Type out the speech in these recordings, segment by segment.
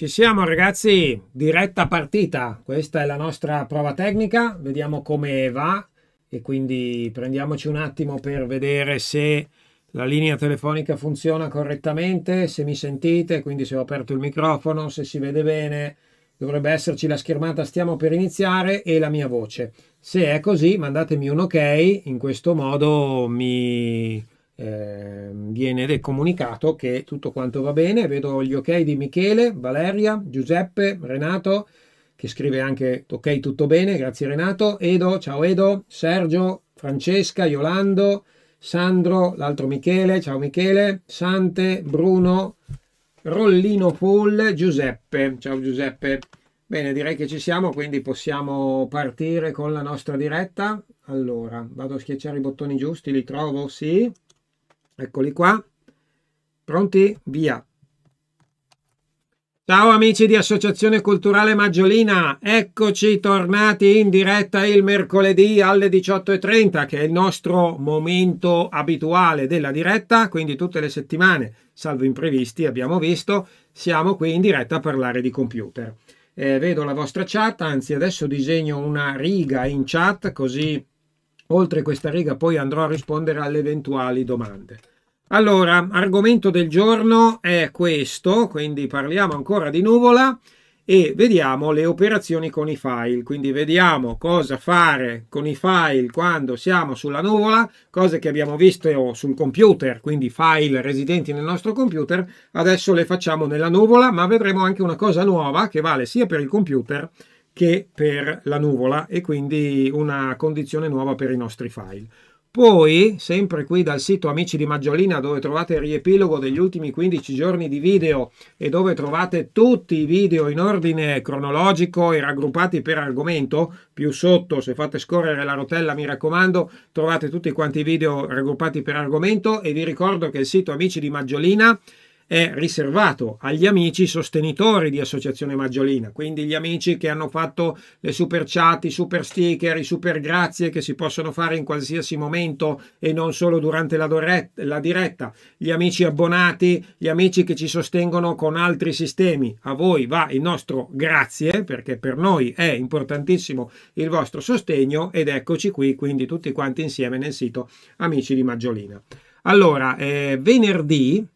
Ci siamo ragazzi, diretta partita, questa è la nostra prova tecnica, vediamo come va e quindi prendiamoci un attimo per vedere se la linea telefonica funziona correttamente, se mi sentite, quindi se ho aperto il microfono, se si vede bene, dovrebbe esserci la schermata stiamo per iniziare e la mia voce. Se è così mandatemi un ok, in questo modo mi Ehm, viene comunicato che tutto quanto va bene. Vedo gli ok di Michele, Valeria, Giuseppe, Renato, che scrive anche ok tutto bene, grazie Renato, Edo, ciao Edo, Sergio, Francesca, Yolando, Sandro, l'altro Michele, ciao Michele, Sante, Bruno, Rollino Pool, Giuseppe, ciao Giuseppe. Bene, direi che ci siamo, quindi possiamo partire con la nostra diretta. Allora, vado a schiacciare i bottoni giusti, li trovo, sì. Eccoli qua. Pronti? Via. Ciao amici di Associazione Culturale Maggiolina, eccoci tornati in diretta il mercoledì alle 18.30 che è il nostro momento abituale della diretta, quindi tutte le settimane, salvo imprevisti abbiamo visto, siamo qui in diretta a parlare di computer. Eh, vedo la vostra chat, anzi adesso disegno una riga in chat così Oltre questa riga poi andrò a rispondere alle eventuali domande. Allora, argomento del giorno è questo, quindi parliamo ancora di nuvola e vediamo le operazioni con i file, quindi vediamo cosa fare con i file quando siamo sulla nuvola, cose che abbiamo visto sul computer, quindi file residenti nel nostro computer, adesso le facciamo nella nuvola, ma vedremo anche una cosa nuova che vale sia per il computer che per la nuvola e quindi una condizione nuova per i nostri file. Poi, sempre qui dal sito Amici di Maggiolina, dove trovate il riepilogo degli ultimi 15 giorni di video e dove trovate tutti i video in ordine cronologico e raggruppati per argomento, più sotto, se fate scorrere la rotella, mi raccomando, trovate tutti quanti i video raggruppati per argomento e vi ricordo che il sito Amici di Maggiolina è riservato agli amici sostenitori di Associazione Maggiolina, quindi gli amici che hanno fatto le super chat, i super sticker, i super grazie che si possono fare in qualsiasi momento e non solo durante la, doretta, la diretta, gli amici abbonati, gli amici che ci sostengono con altri sistemi. A voi va il nostro grazie perché per noi è importantissimo il vostro sostegno ed eccoci qui, quindi tutti quanti insieme nel sito Amici di Maggiolina. Allora, eh, venerdì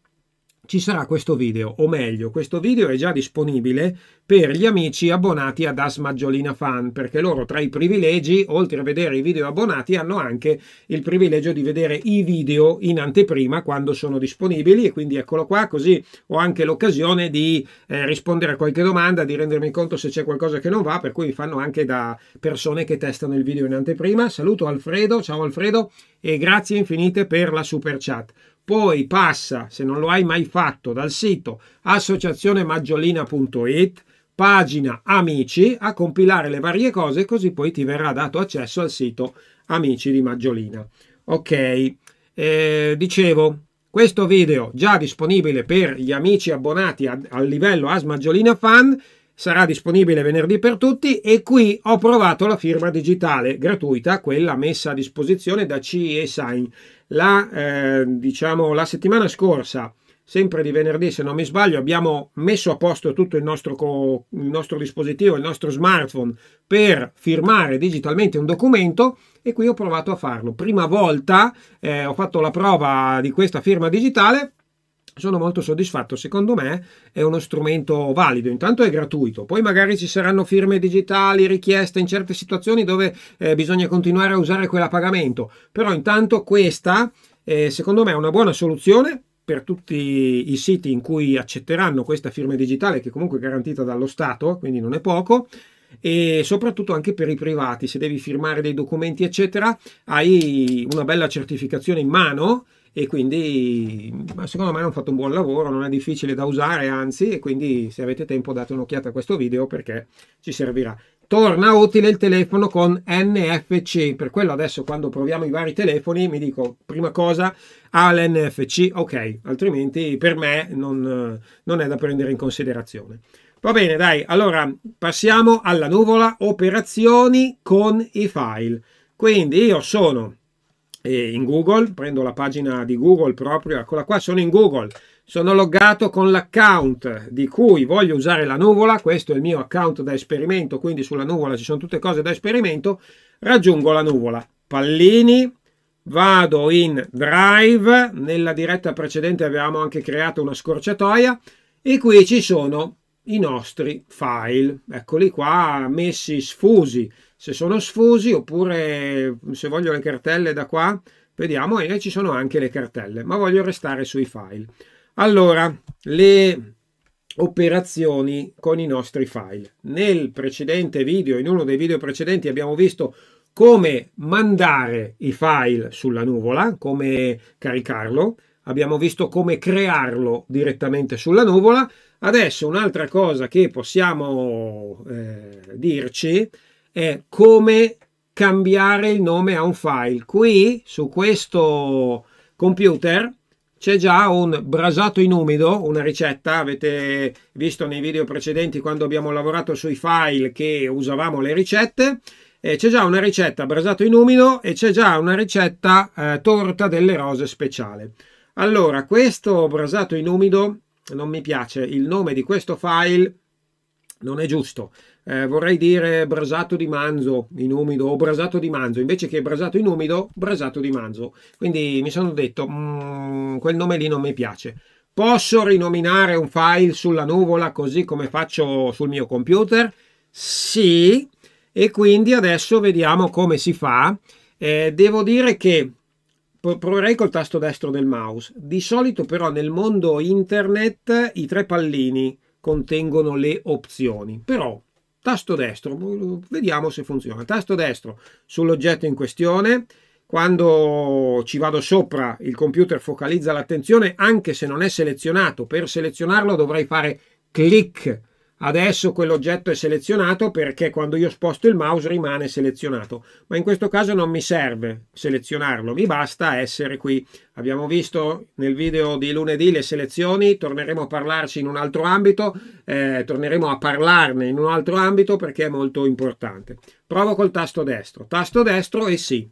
ci sarà questo video, o meglio, questo video è già disponibile per gli amici abbonati ad As Maggiolina Fan, perché loro tra i privilegi, oltre a vedere i video abbonati, hanno anche il privilegio di vedere i video in anteprima quando sono disponibili e quindi eccolo qua, così ho anche l'occasione di eh, rispondere a qualche domanda, di rendermi conto se c'è qualcosa che non va, per cui fanno anche da persone che testano il video in anteprima. Saluto Alfredo, ciao Alfredo e grazie infinite per la super chat poi passa, se non lo hai mai fatto, dal sito associazionemaggiolina.it, pagina Amici, a compilare le varie cose, così poi ti verrà dato accesso al sito Amici di Maggiolina. Ok, eh, dicevo, questo video già disponibile per gli amici abbonati al livello As Maggiolina Fan, sarà disponibile venerdì per tutti e qui ho provato la firma digitale gratuita, quella messa a disposizione da CE Sign. La, eh, diciamo, la settimana scorsa, sempre di venerdì se non mi sbaglio, abbiamo messo a posto tutto il nostro, co- il nostro dispositivo, il nostro smartphone per firmare digitalmente un documento e qui ho provato a farlo. Prima volta eh, ho fatto la prova di questa firma digitale sono molto soddisfatto, secondo me è uno strumento valido, intanto è gratuito, poi magari ci saranno firme digitali richieste in certe situazioni dove eh, bisogna continuare a usare quella a pagamento, però intanto questa eh, secondo me è una buona soluzione per tutti i siti in cui accetteranno questa firma digitale che comunque è garantita dallo Stato, quindi non è poco e soprattutto anche per i privati, se devi firmare dei documenti eccetera, hai una bella certificazione in mano e quindi secondo me hanno fatto un buon lavoro, non è difficile da usare anzi e quindi se avete tempo date un'occhiata a questo video perché ci servirà. Torna utile il telefono con NFC, per quello adesso quando proviamo i vari telefoni mi dico prima cosa ha ah, l'NFC, ok, altrimenti per me non, non è da prendere in considerazione. Va bene, dai, allora passiamo alla nuvola operazioni con i file. Quindi io sono eh, in Google, prendo la pagina di Google proprio, eccola qua, sono in Google, sono loggato con l'account di cui voglio usare la nuvola, questo è il mio account da esperimento, quindi sulla nuvola ci sono tutte cose da esperimento, raggiungo la nuvola, pallini, vado in Drive, nella diretta precedente avevamo anche creato una scorciatoia e qui ci sono i nostri file, eccoli qua messi sfusi se sono sfusi oppure se voglio le cartelle da qua, vediamo, e ci sono anche le cartelle, ma voglio restare sui file. Allora, le operazioni con i nostri file. Nel precedente video, in uno dei video precedenti, abbiamo visto come mandare i file sulla nuvola, come caricarlo, abbiamo visto come crearlo direttamente sulla nuvola. Adesso un'altra cosa che possiamo eh, dirci è come cambiare il nome a un file. Qui su questo computer c'è già un brasato in umido, una ricetta, avete visto nei video precedenti quando abbiamo lavorato sui file che usavamo le ricette, eh, c'è già una ricetta brasato in umido e c'è già una ricetta eh, torta delle rose speciale. Allora, questo brasato in umido non mi piace, il nome di questo file non è giusto eh, vorrei dire brasato di manzo in umido o brasato di manzo, invece che brasato in umido, brasato di manzo. Quindi mi sono detto, mm, quel nome lì non mi piace. Posso rinominare un file sulla nuvola così come faccio sul mio computer? Sì, e quindi adesso vediamo come si fa. Eh, devo dire che proverei col tasto destro del mouse. Di solito però nel mondo internet i tre pallini contengono le opzioni, però tasto destro, vediamo se funziona. Tasto destro sull'oggetto in questione, quando ci vado sopra il computer focalizza l'attenzione anche se non è selezionato, per selezionarlo dovrei fare clic Adesso quell'oggetto è selezionato perché quando io sposto il mouse rimane selezionato, ma in questo caso non mi serve selezionarlo, mi basta essere qui. Abbiamo visto nel video di lunedì le selezioni, torneremo a parlarci in un altro ambito, eh, torneremo a parlarne in un altro ambito perché è molto importante. Provo col tasto destro, tasto destro e sì.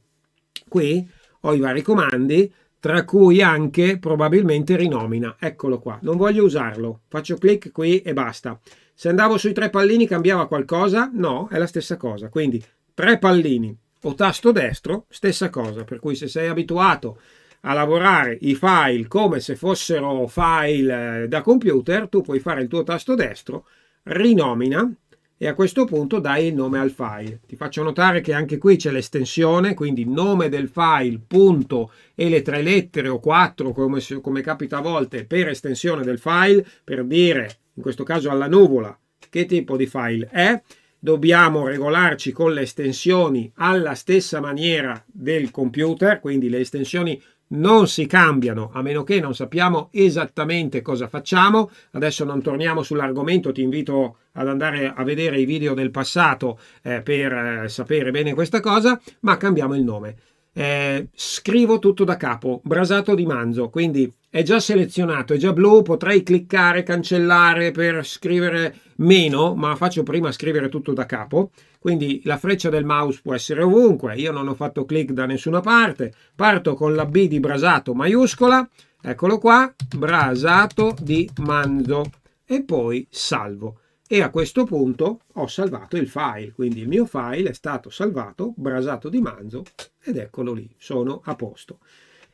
Qui ho i vari comandi, tra cui anche probabilmente rinomina. Eccolo qua, non voglio usarlo, faccio clic qui e basta. Se andavo sui tre pallini cambiava qualcosa? No, è la stessa cosa. Quindi tre pallini o tasto destro, stessa cosa. Per cui se sei abituato a lavorare i file come se fossero file eh, da computer, tu puoi fare il tuo tasto destro, rinomina e a questo punto dai il nome al file. Ti faccio notare che anche qui c'è l'estensione, quindi nome del file, punto e le tre lettere o quattro come, come capita a volte per estensione del file per dire in questo caso alla nuvola, che tipo di file è, dobbiamo regolarci con le estensioni alla stessa maniera del computer, quindi le estensioni non si cambiano a meno che non sappiamo esattamente cosa facciamo. Adesso non torniamo sull'argomento, ti invito ad andare a vedere i video del passato eh, per eh, sapere bene questa cosa, ma cambiamo il nome eh, scrivo tutto da capo, brasato di manzo, quindi è già selezionato, è già blu, potrei cliccare, cancellare per scrivere meno, ma faccio prima scrivere tutto da capo. Quindi la freccia del mouse può essere ovunque, io non ho fatto clic da nessuna parte, parto con la B di brasato maiuscola, eccolo qua, brasato di manzo e poi salvo. E a questo punto ho salvato il file, quindi il mio file è stato salvato brasato di manzo ed eccolo lì, sono a posto.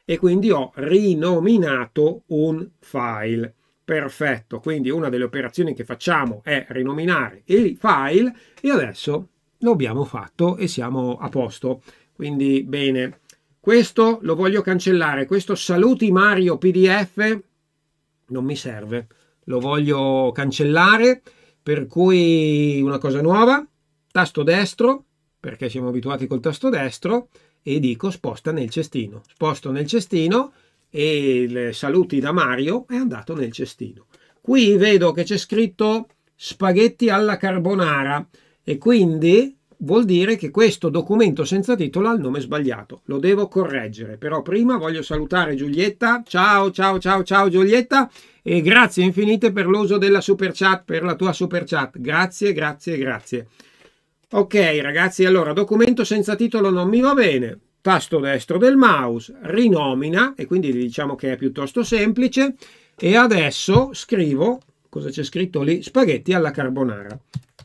E quindi ho rinominato un file. Perfetto, quindi una delle operazioni che facciamo è rinominare il file e adesso lo abbiamo fatto e siamo a posto. Quindi bene, questo lo voglio cancellare, questo saluti Mario PDF non mi serve, lo voglio cancellare, per cui una cosa nuova, tasto destro, perché siamo abituati col tasto destro, e dico sposta nel cestino. Sposto nel cestino e il saluti da Mario è andato nel cestino. Qui vedo che c'è scritto spaghetti alla carbonara e quindi vuol dire che questo documento senza titolo ha il nome sbagliato. Lo devo correggere, però prima voglio salutare Giulietta. Ciao, ciao, ciao, ciao Giulietta e grazie infinite per l'uso della super chat, per la tua super chat. Grazie, grazie, grazie. Ok ragazzi, allora documento senza titolo non mi va bene, tasto destro del mouse, rinomina e quindi diciamo che è piuttosto semplice e adesso scrivo, cosa c'è scritto lì? Spaghetti alla carbonara.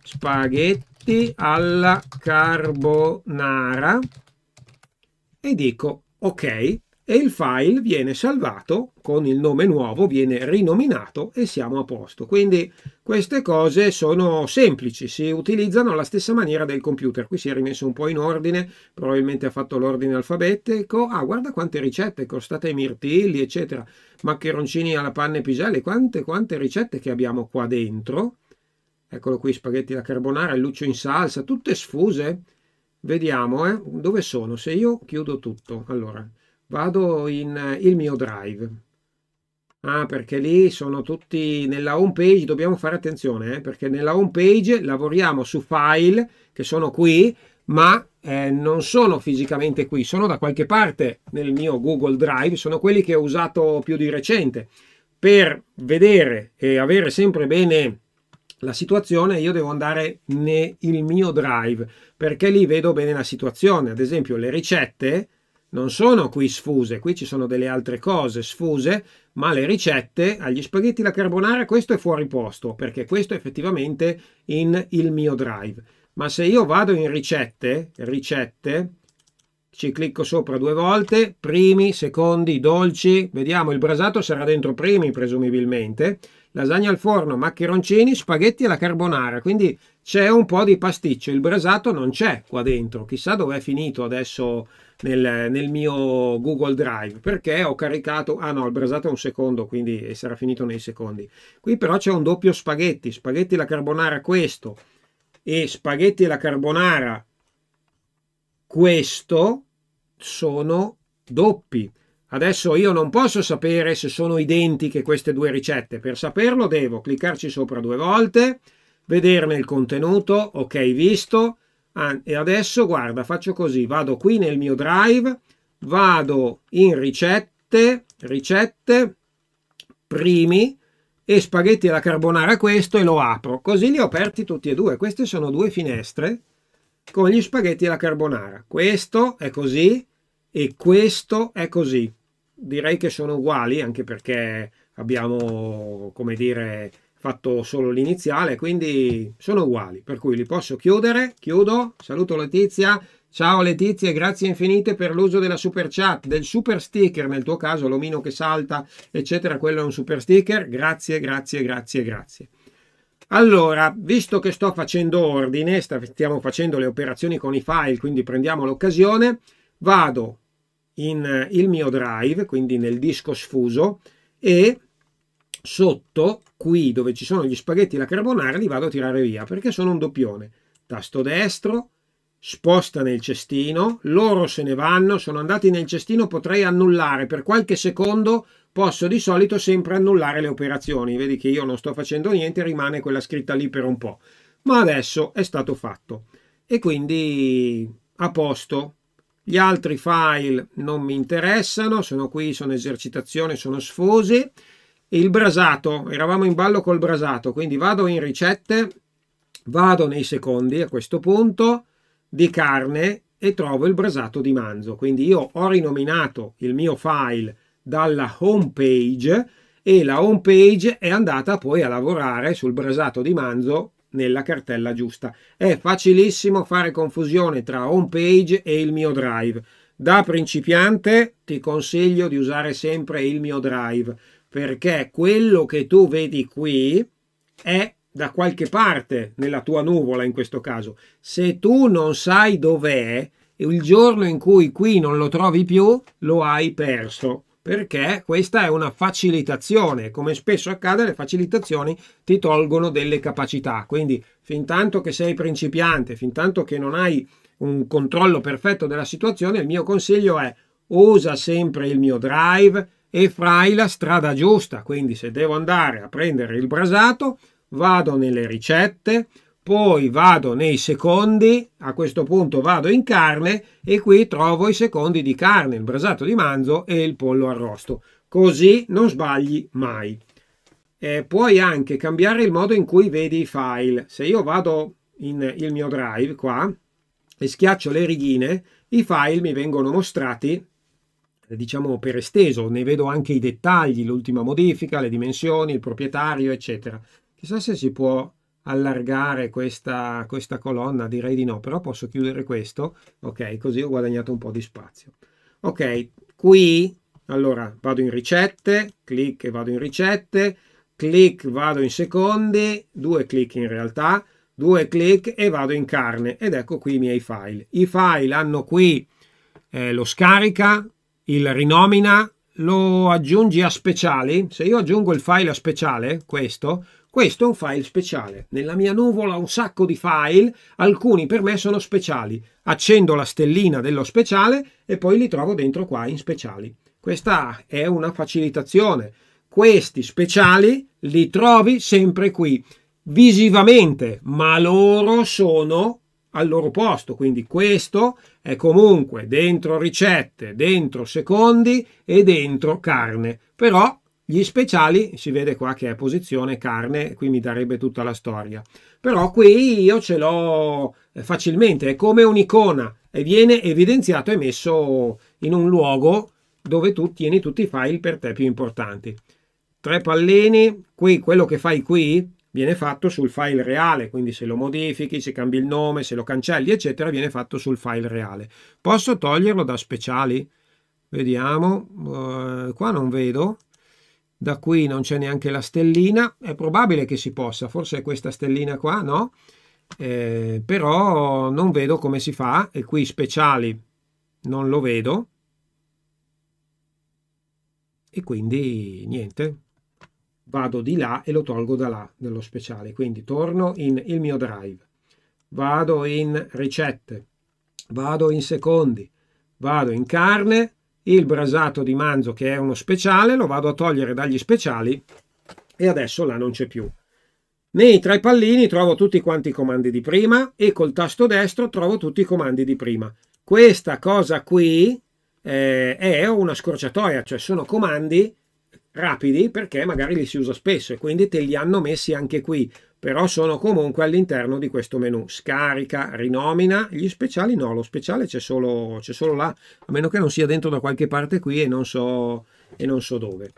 Spaghetti alla carbonara e dico ok e il file viene salvato con il nome nuovo, viene rinominato e siamo a posto. Quindi queste cose sono semplici, si utilizzano alla stessa maniera del computer. Qui si è rimesso un po' in ordine, probabilmente ha fatto l'ordine alfabetico. Ah, guarda quante ricette, crostate ai mirtilli, eccetera, maccheroncini alla panna e pigiale, quante, quante ricette che abbiamo qua dentro. Eccolo qui, spaghetti da carbonara, il luccio in salsa, tutte sfuse. Vediamo, eh, dove sono, se io chiudo tutto. Allora, vado in eh, il mio drive. Ah, perché lì sono tutti nella home page, dobbiamo fare attenzione, eh, perché nella home page lavoriamo su file che sono qui, ma eh, non sono fisicamente qui, sono da qualche parte nel mio Google Drive, sono quelli che ho usato più di recente. Per vedere e avere sempre bene la situazione, io devo andare nel mio drive perché lì vedo bene la situazione. Ad esempio, le ricette non sono qui sfuse, qui ci sono delle altre cose sfuse, ma le ricette agli spaghetti alla carbonara questo è fuori posto, perché questo è effettivamente in il mio drive. Ma se io vado in ricette, ricette, ci clicco sopra due volte, primi, secondi, dolci, vediamo il brasato sarà dentro primi presumibilmente, lasagna al forno, maccheroncini, spaghetti alla carbonara, quindi c'è un po' di pasticcio, il brasato non c'è qua dentro, chissà dove è finito adesso nel, nel, mio Google Drive perché ho caricato, ah no, il brasato è un secondo, quindi sarà finito nei secondi. Qui però c'è un doppio spaghetti, spaghetti la carbonara questo e spaghetti la carbonara questo sono doppi. Adesso io non posso sapere se sono identiche queste due ricette. Per saperlo devo cliccarci sopra due volte, vederne il contenuto, ok visto, e adesso guarda, faccio così, vado qui nel mio drive, vado in ricette, ricette, primi e spaghetti alla carbonara questo e lo apro. Così li ho aperti tutti e due. Queste sono due finestre con gli spaghetti alla carbonara. Questo è così e questo è così. Direi che sono uguali anche perché abbiamo, come dire, fatto solo l'iniziale, quindi sono uguali, per cui li posso chiudere, chiudo, saluto Letizia, ciao Letizia grazie infinite per l'uso della super chat, del super sticker nel tuo caso, l'omino che salta, eccetera, quello è un super sticker, grazie, grazie, grazie, grazie. Allora, visto che sto facendo ordine, stiamo facendo le operazioni con i file, quindi prendiamo l'occasione, vado in eh, il mio drive, quindi nel disco sfuso, e sotto qui dove ci sono gli spaghetti e la carbonara li vado a tirare via perché sono un doppione tasto destro sposta nel cestino loro se ne vanno sono andati nel cestino potrei annullare per qualche secondo posso di solito sempre annullare le operazioni vedi che io non sto facendo niente rimane quella scritta lì per un po' ma adesso è stato fatto e quindi a posto gli altri file non mi interessano sono qui sono esercitazione sono sfose il brasato, eravamo in ballo col brasato, quindi vado in ricette, vado nei secondi a questo punto di carne e trovo il brasato di manzo. Quindi io ho rinominato il mio file dalla home page e la home page è andata poi a lavorare sul brasato di manzo nella cartella giusta. È facilissimo fare confusione tra home page e il mio drive. Da principiante ti consiglio di usare sempre il mio drive perché quello che tu vedi qui è da qualche parte nella tua nuvola in questo caso. Se tu non sai dov'è, il giorno in cui qui non lo trovi più, lo hai perso. Perché questa è una facilitazione, come spesso accade le facilitazioni ti tolgono delle capacità, quindi fin tanto che sei principiante, fin tanto che non hai un controllo perfetto della situazione, il mio consiglio è usa sempre il mio drive, e fai la strada giusta. Quindi se devo andare a prendere il brasato, vado nelle ricette, poi vado nei secondi, a questo punto vado in carne e qui trovo i secondi di carne, il brasato di manzo e il pollo arrosto. Così non sbagli mai. E puoi anche cambiare il modo in cui vedi i file. Se io vado in il mio drive qua e schiaccio le righine, i file mi vengono mostrati diciamo per esteso, ne vedo anche i dettagli, l'ultima modifica, le dimensioni, il proprietario, eccetera. Chissà se si può allargare questa, questa colonna, direi di no, però posso chiudere questo, ok, così ho guadagnato un po' di spazio. Ok, qui, allora, vado in ricette, clic e vado in ricette, clic vado in secondi, due clic in realtà, due clic e vado in carne ed ecco qui i miei file. I file hanno qui eh, lo scarica, il rinomina lo aggiungi a speciali, se io aggiungo il file a speciale, questo, questo è un file speciale. Nella mia nuvola ho un sacco di file, alcuni per me sono speciali. Accendo la stellina dello speciale e poi li trovo dentro qua in speciali. Questa è una facilitazione. Questi speciali li trovi sempre qui, visivamente, ma loro sono al loro posto. Quindi questo è comunque dentro ricette, dentro secondi e dentro carne. Però gli speciali si vede qua che è posizione carne, qui mi darebbe tutta la storia. Però qui io ce l'ho eh, facilmente, è come un'icona e viene evidenziato e messo in un luogo dove tu tieni tutti i file per te più importanti. Tre pallini, qui quello che fai qui viene fatto sul file reale, quindi se lo modifichi, se cambi il nome, se lo cancelli, eccetera, viene fatto sul file reale. Posso toglierlo da speciali? Vediamo, uh, qua non vedo, da qui non c'è neanche la stellina, è probabile che si possa, forse è questa stellina qua, no? Eh, però non vedo come si fa e qui speciali non lo vedo e quindi niente vado di là e lo tolgo da là dello speciale. Quindi torno in il mio drive, vado in ricette, vado in secondi, vado in carne, il brasato di manzo che è uno speciale lo vado a togliere dagli speciali e adesso là non c'è più. Nei tre pallini trovo tutti quanti i comandi di prima e col tasto destro trovo tutti i comandi di prima. Questa cosa qui eh, è una scorciatoia, cioè sono comandi rapidi perché magari li si usa spesso e quindi te li hanno messi anche qui, però sono comunque all'interno di questo menu. Scarica, rinomina, gli speciali no, lo speciale c'è solo, solo, là, a meno che non sia dentro da qualche parte qui e non so, e non so dove.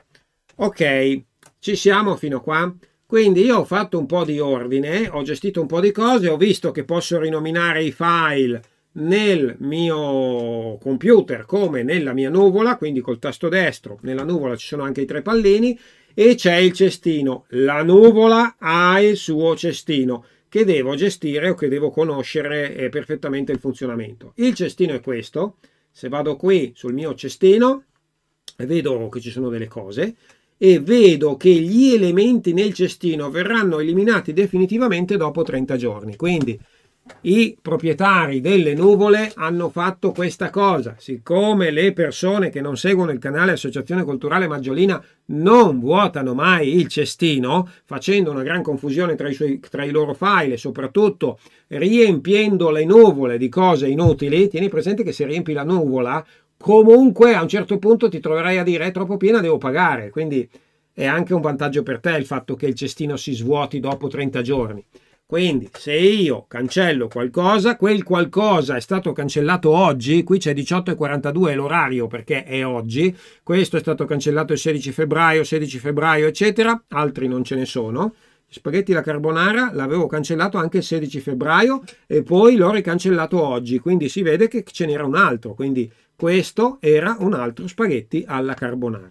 Ok, ci siamo fino a qua. Quindi io ho fatto un po' di ordine, ho gestito un po' di cose, ho visto che posso rinominare i file nel mio computer come nella mia nuvola, quindi col tasto destro, nella nuvola ci sono anche i tre pallini e c'è il cestino. La nuvola ha il suo cestino che devo gestire o che devo conoscere eh, perfettamente il funzionamento. Il cestino è questo. Se vado qui sul mio cestino, vedo che ci sono delle cose e vedo che gli elementi nel cestino verranno eliminati definitivamente dopo 30 giorni. Quindi i proprietari delle nuvole hanno fatto questa cosa. Siccome le persone che non seguono il canale Associazione Culturale Maggiolina non vuotano mai il cestino, facendo una gran confusione tra i, suoi, tra i loro file, e soprattutto riempiendo le nuvole di cose inutili, tieni presente che se riempi la nuvola, comunque a un certo punto ti troverai a dire è troppo piena, devo pagare. Quindi è anche un vantaggio per te il fatto che il cestino si svuoti dopo 30 giorni. Quindi se io cancello qualcosa, quel qualcosa è stato cancellato oggi, qui c'è 18.42 l'orario perché è oggi, questo è stato cancellato il 16 febbraio, 16 febbraio eccetera, altri non ce ne sono. Spaghetti la carbonara l'avevo cancellato anche il 16 febbraio e poi l'ho ricancellato oggi, quindi si vede che ce n'era un altro, quindi questo era un altro spaghetti alla carbonara.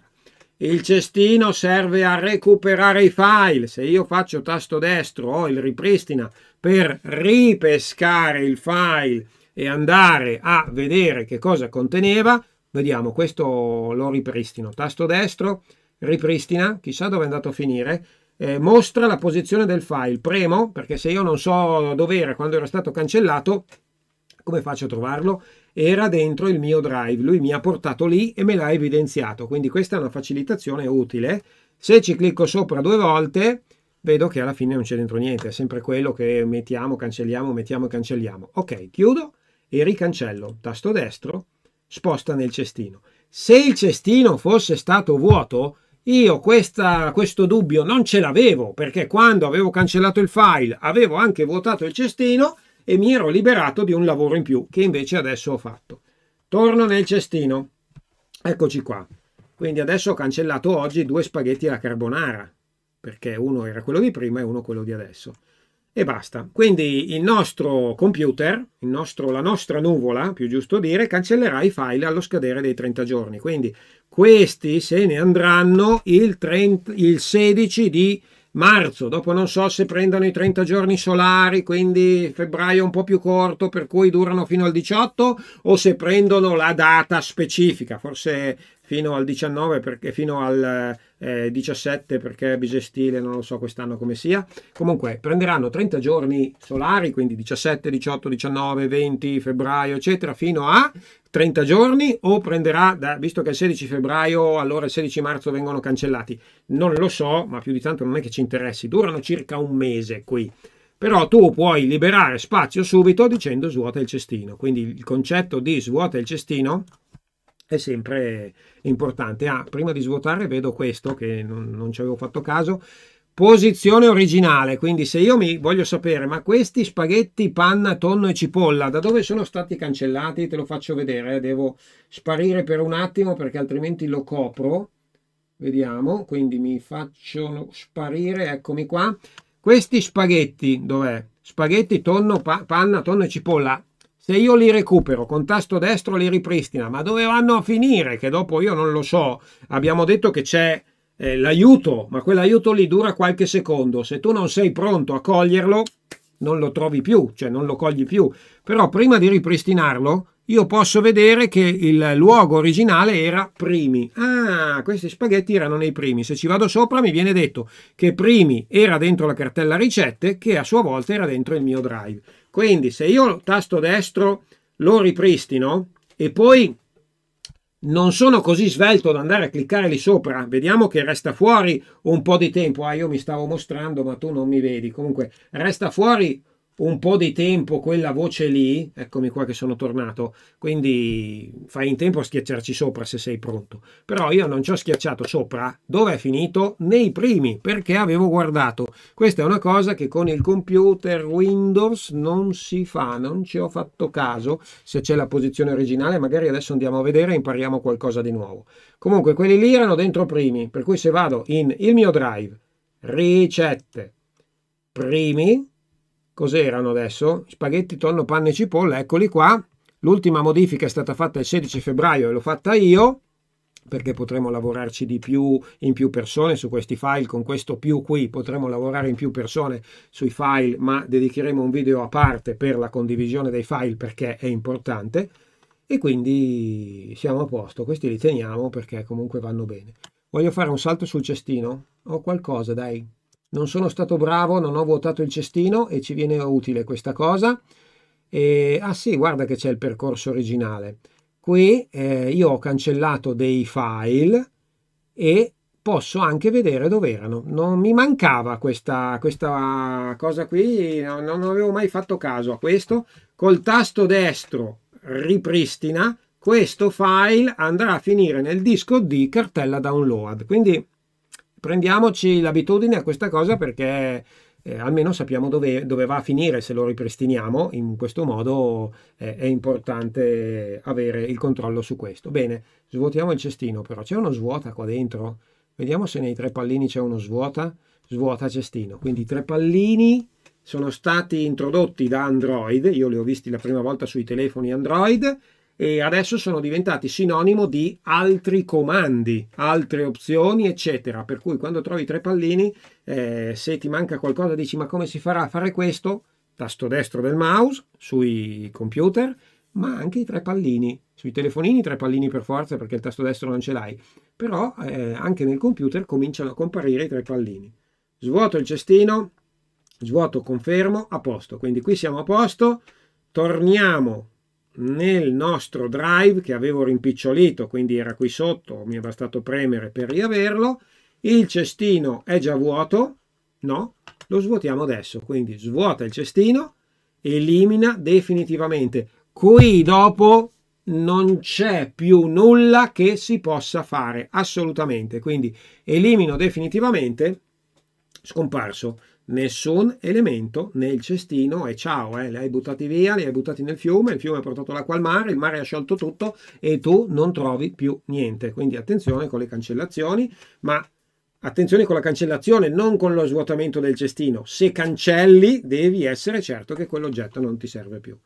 Il cestino serve a recuperare i file. Se io faccio tasto destro o il ripristina per ripescare il file e andare a vedere che cosa conteneva, vediamo, questo lo ripristino. Tasto destro, ripristina, chissà dove è andato a finire. Eh, mostra la posizione del file. Premo, perché se io non so dove era quando era stato cancellato, come faccio a trovarlo? era dentro il mio drive, lui mi ha portato lì e me l'ha evidenziato, quindi questa è una facilitazione utile. Se ci clicco sopra due volte vedo che alla fine non c'è dentro niente, è sempre quello che mettiamo, cancelliamo, mettiamo e cancelliamo. Ok, chiudo e ricancello, tasto destro, sposta nel cestino. Se il cestino fosse stato vuoto, io questa, questo dubbio non ce l'avevo perché quando avevo cancellato il file avevo anche vuotato il cestino e mi ero liberato di un lavoro in più che invece adesso ho fatto. Torno nel cestino. Eccoci qua. Quindi adesso ho cancellato oggi due spaghetti alla carbonara, perché uno era quello di prima e uno quello di adesso. E basta. Quindi il nostro computer, il nostro, la nostra nuvola, più giusto dire, cancellerà i file allo scadere dei 30 giorni. Quindi questi se ne andranno il, 30, il 16 di marzo, dopo non so se prendono i 30 giorni solari, quindi febbraio un po' più corto, per cui durano fino al 18, o se prendono la data specifica, forse fino al 19 perché fino al eh, 17 perché bisestile non lo so quest'anno come sia comunque prenderanno 30 giorni solari quindi 17 18 19 20 febbraio eccetera fino a 30 giorni o prenderà da, visto che il 16 febbraio allora il 16 marzo vengono cancellati non lo so ma più di tanto non è che ci interessi durano circa un mese qui però tu puoi liberare spazio subito dicendo svuota il cestino quindi il concetto di svuota il cestino è sempre importante. Ah, prima di svuotare vedo questo che non, non ci avevo fatto caso. Posizione originale, quindi se io mi voglio sapere, ma questi spaghetti, panna, tonno e cipolla, da dove sono stati cancellati? Te lo faccio vedere, eh. devo sparire per un attimo perché altrimenti lo copro. Vediamo, quindi mi faccio sparire, eccomi qua. Questi spaghetti, dov'è? Spaghetti, tonno, pa panna, tonno e cipolla, se io li recupero con tasto destro li ripristina, ma dove vanno a finire? Che dopo io non lo so. Abbiamo detto che c'è eh, l'aiuto, ma quell'aiuto lì dura qualche secondo. Se tu non sei pronto a coglierlo, non lo trovi più, cioè non lo cogli più. Però prima di ripristinarlo, io posso vedere che il luogo originale era primi. Ah, questi spaghetti erano nei primi. Se ci vado sopra mi viene detto che primi era dentro la cartella ricette che a sua volta era dentro il mio drive. Quindi se io tasto destro lo ripristino e poi non sono così svelto da andare a cliccare lì sopra, vediamo che resta fuori un po' di tempo. Ah, io mi stavo mostrando, ma tu non mi vedi. Comunque resta fuori un po' di tempo quella voce lì, eccomi qua che sono tornato, quindi fai in tempo a schiacciarci sopra se sei pronto. Però io non ci ho schiacciato sopra, dove è finito? Nei primi, perché avevo guardato. Questa è una cosa che con il computer Windows non si fa, non ci ho fatto caso. Se c'è la posizione originale, magari adesso andiamo a vedere e impariamo qualcosa di nuovo. Comunque quelli lì erano dentro primi, per cui se vado in il mio drive, ricette, primi, Cos'erano adesso? Spaghetti, tonno, panna e cipolla, eccoli qua. L'ultima modifica è stata fatta il 16 febbraio e l'ho fatta io perché potremo lavorarci di più in più persone su questi file, con questo più qui potremo lavorare in più persone sui file, ma dedicheremo un video a parte per la condivisione dei file perché è importante e quindi siamo a posto, questi li teniamo perché comunque vanno bene. Voglio fare un salto sul cestino, ho qualcosa dai non sono stato bravo, non ho vuotato il cestino e ci viene utile questa cosa. E, ah sì, guarda che c'è il percorso originale. Qui eh, io ho cancellato dei file e posso anche vedere dove erano. Non mi mancava questa, questa cosa qui, non, non avevo mai fatto caso a questo. Col tasto destro ripristina, questo file andrà a finire nel disco di cartella download. Quindi prendiamoci l'abitudine a questa cosa perché eh, almeno sappiamo dove, dove, va a finire se lo ripristiniamo, in questo modo eh, è importante avere il controllo su questo. Bene, svuotiamo il cestino, però c'è uno svuota qua dentro? Vediamo se nei tre pallini c'è uno svuota, svuota cestino. Quindi tre pallini sono stati introdotti da Android, io li ho visti la prima volta sui telefoni Android, e adesso sono diventati sinonimo di altri comandi, altre opzioni, eccetera. Per cui quando trovi tre pallini, eh, se ti manca qualcosa dici ma come si farà a fare questo? Tasto destro del mouse sui computer, ma anche i tre pallini. Sui telefonini tre pallini per forza perché il tasto destro non ce l'hai, però eh, anche nel computer cominciano a comparire i tre pallini. Svuoto il cestino, svuoto confermo, a posto. Quindi qui siamo a posto, torniamo nel nostro drive che avevo rimpicciolito, quindi era qui sotto, mi è bastato premere per riaverlo, il cestino è già vuoto, no, lo svuotiamo adesso, quindi svuota il cestino, elimina definitivamente. Qui dopo non c'è più nulla che si possa fare assolutamente, quindi elimino definitivamente, scomparso, nessun elemento nel cestino e ciao, eh, li hai buttati via, li hai buttati nel fiume, il fiume ha portato l'acqua al mare, il mare ha sciolto tutto e tu non trovi più niente. Quindi attenzione con le cancellazioni, ma attenzione con la cancellazione, non con lo svuotamento del cestino. Se cancelli devi essere certo che quell'oggetto non ti serve più.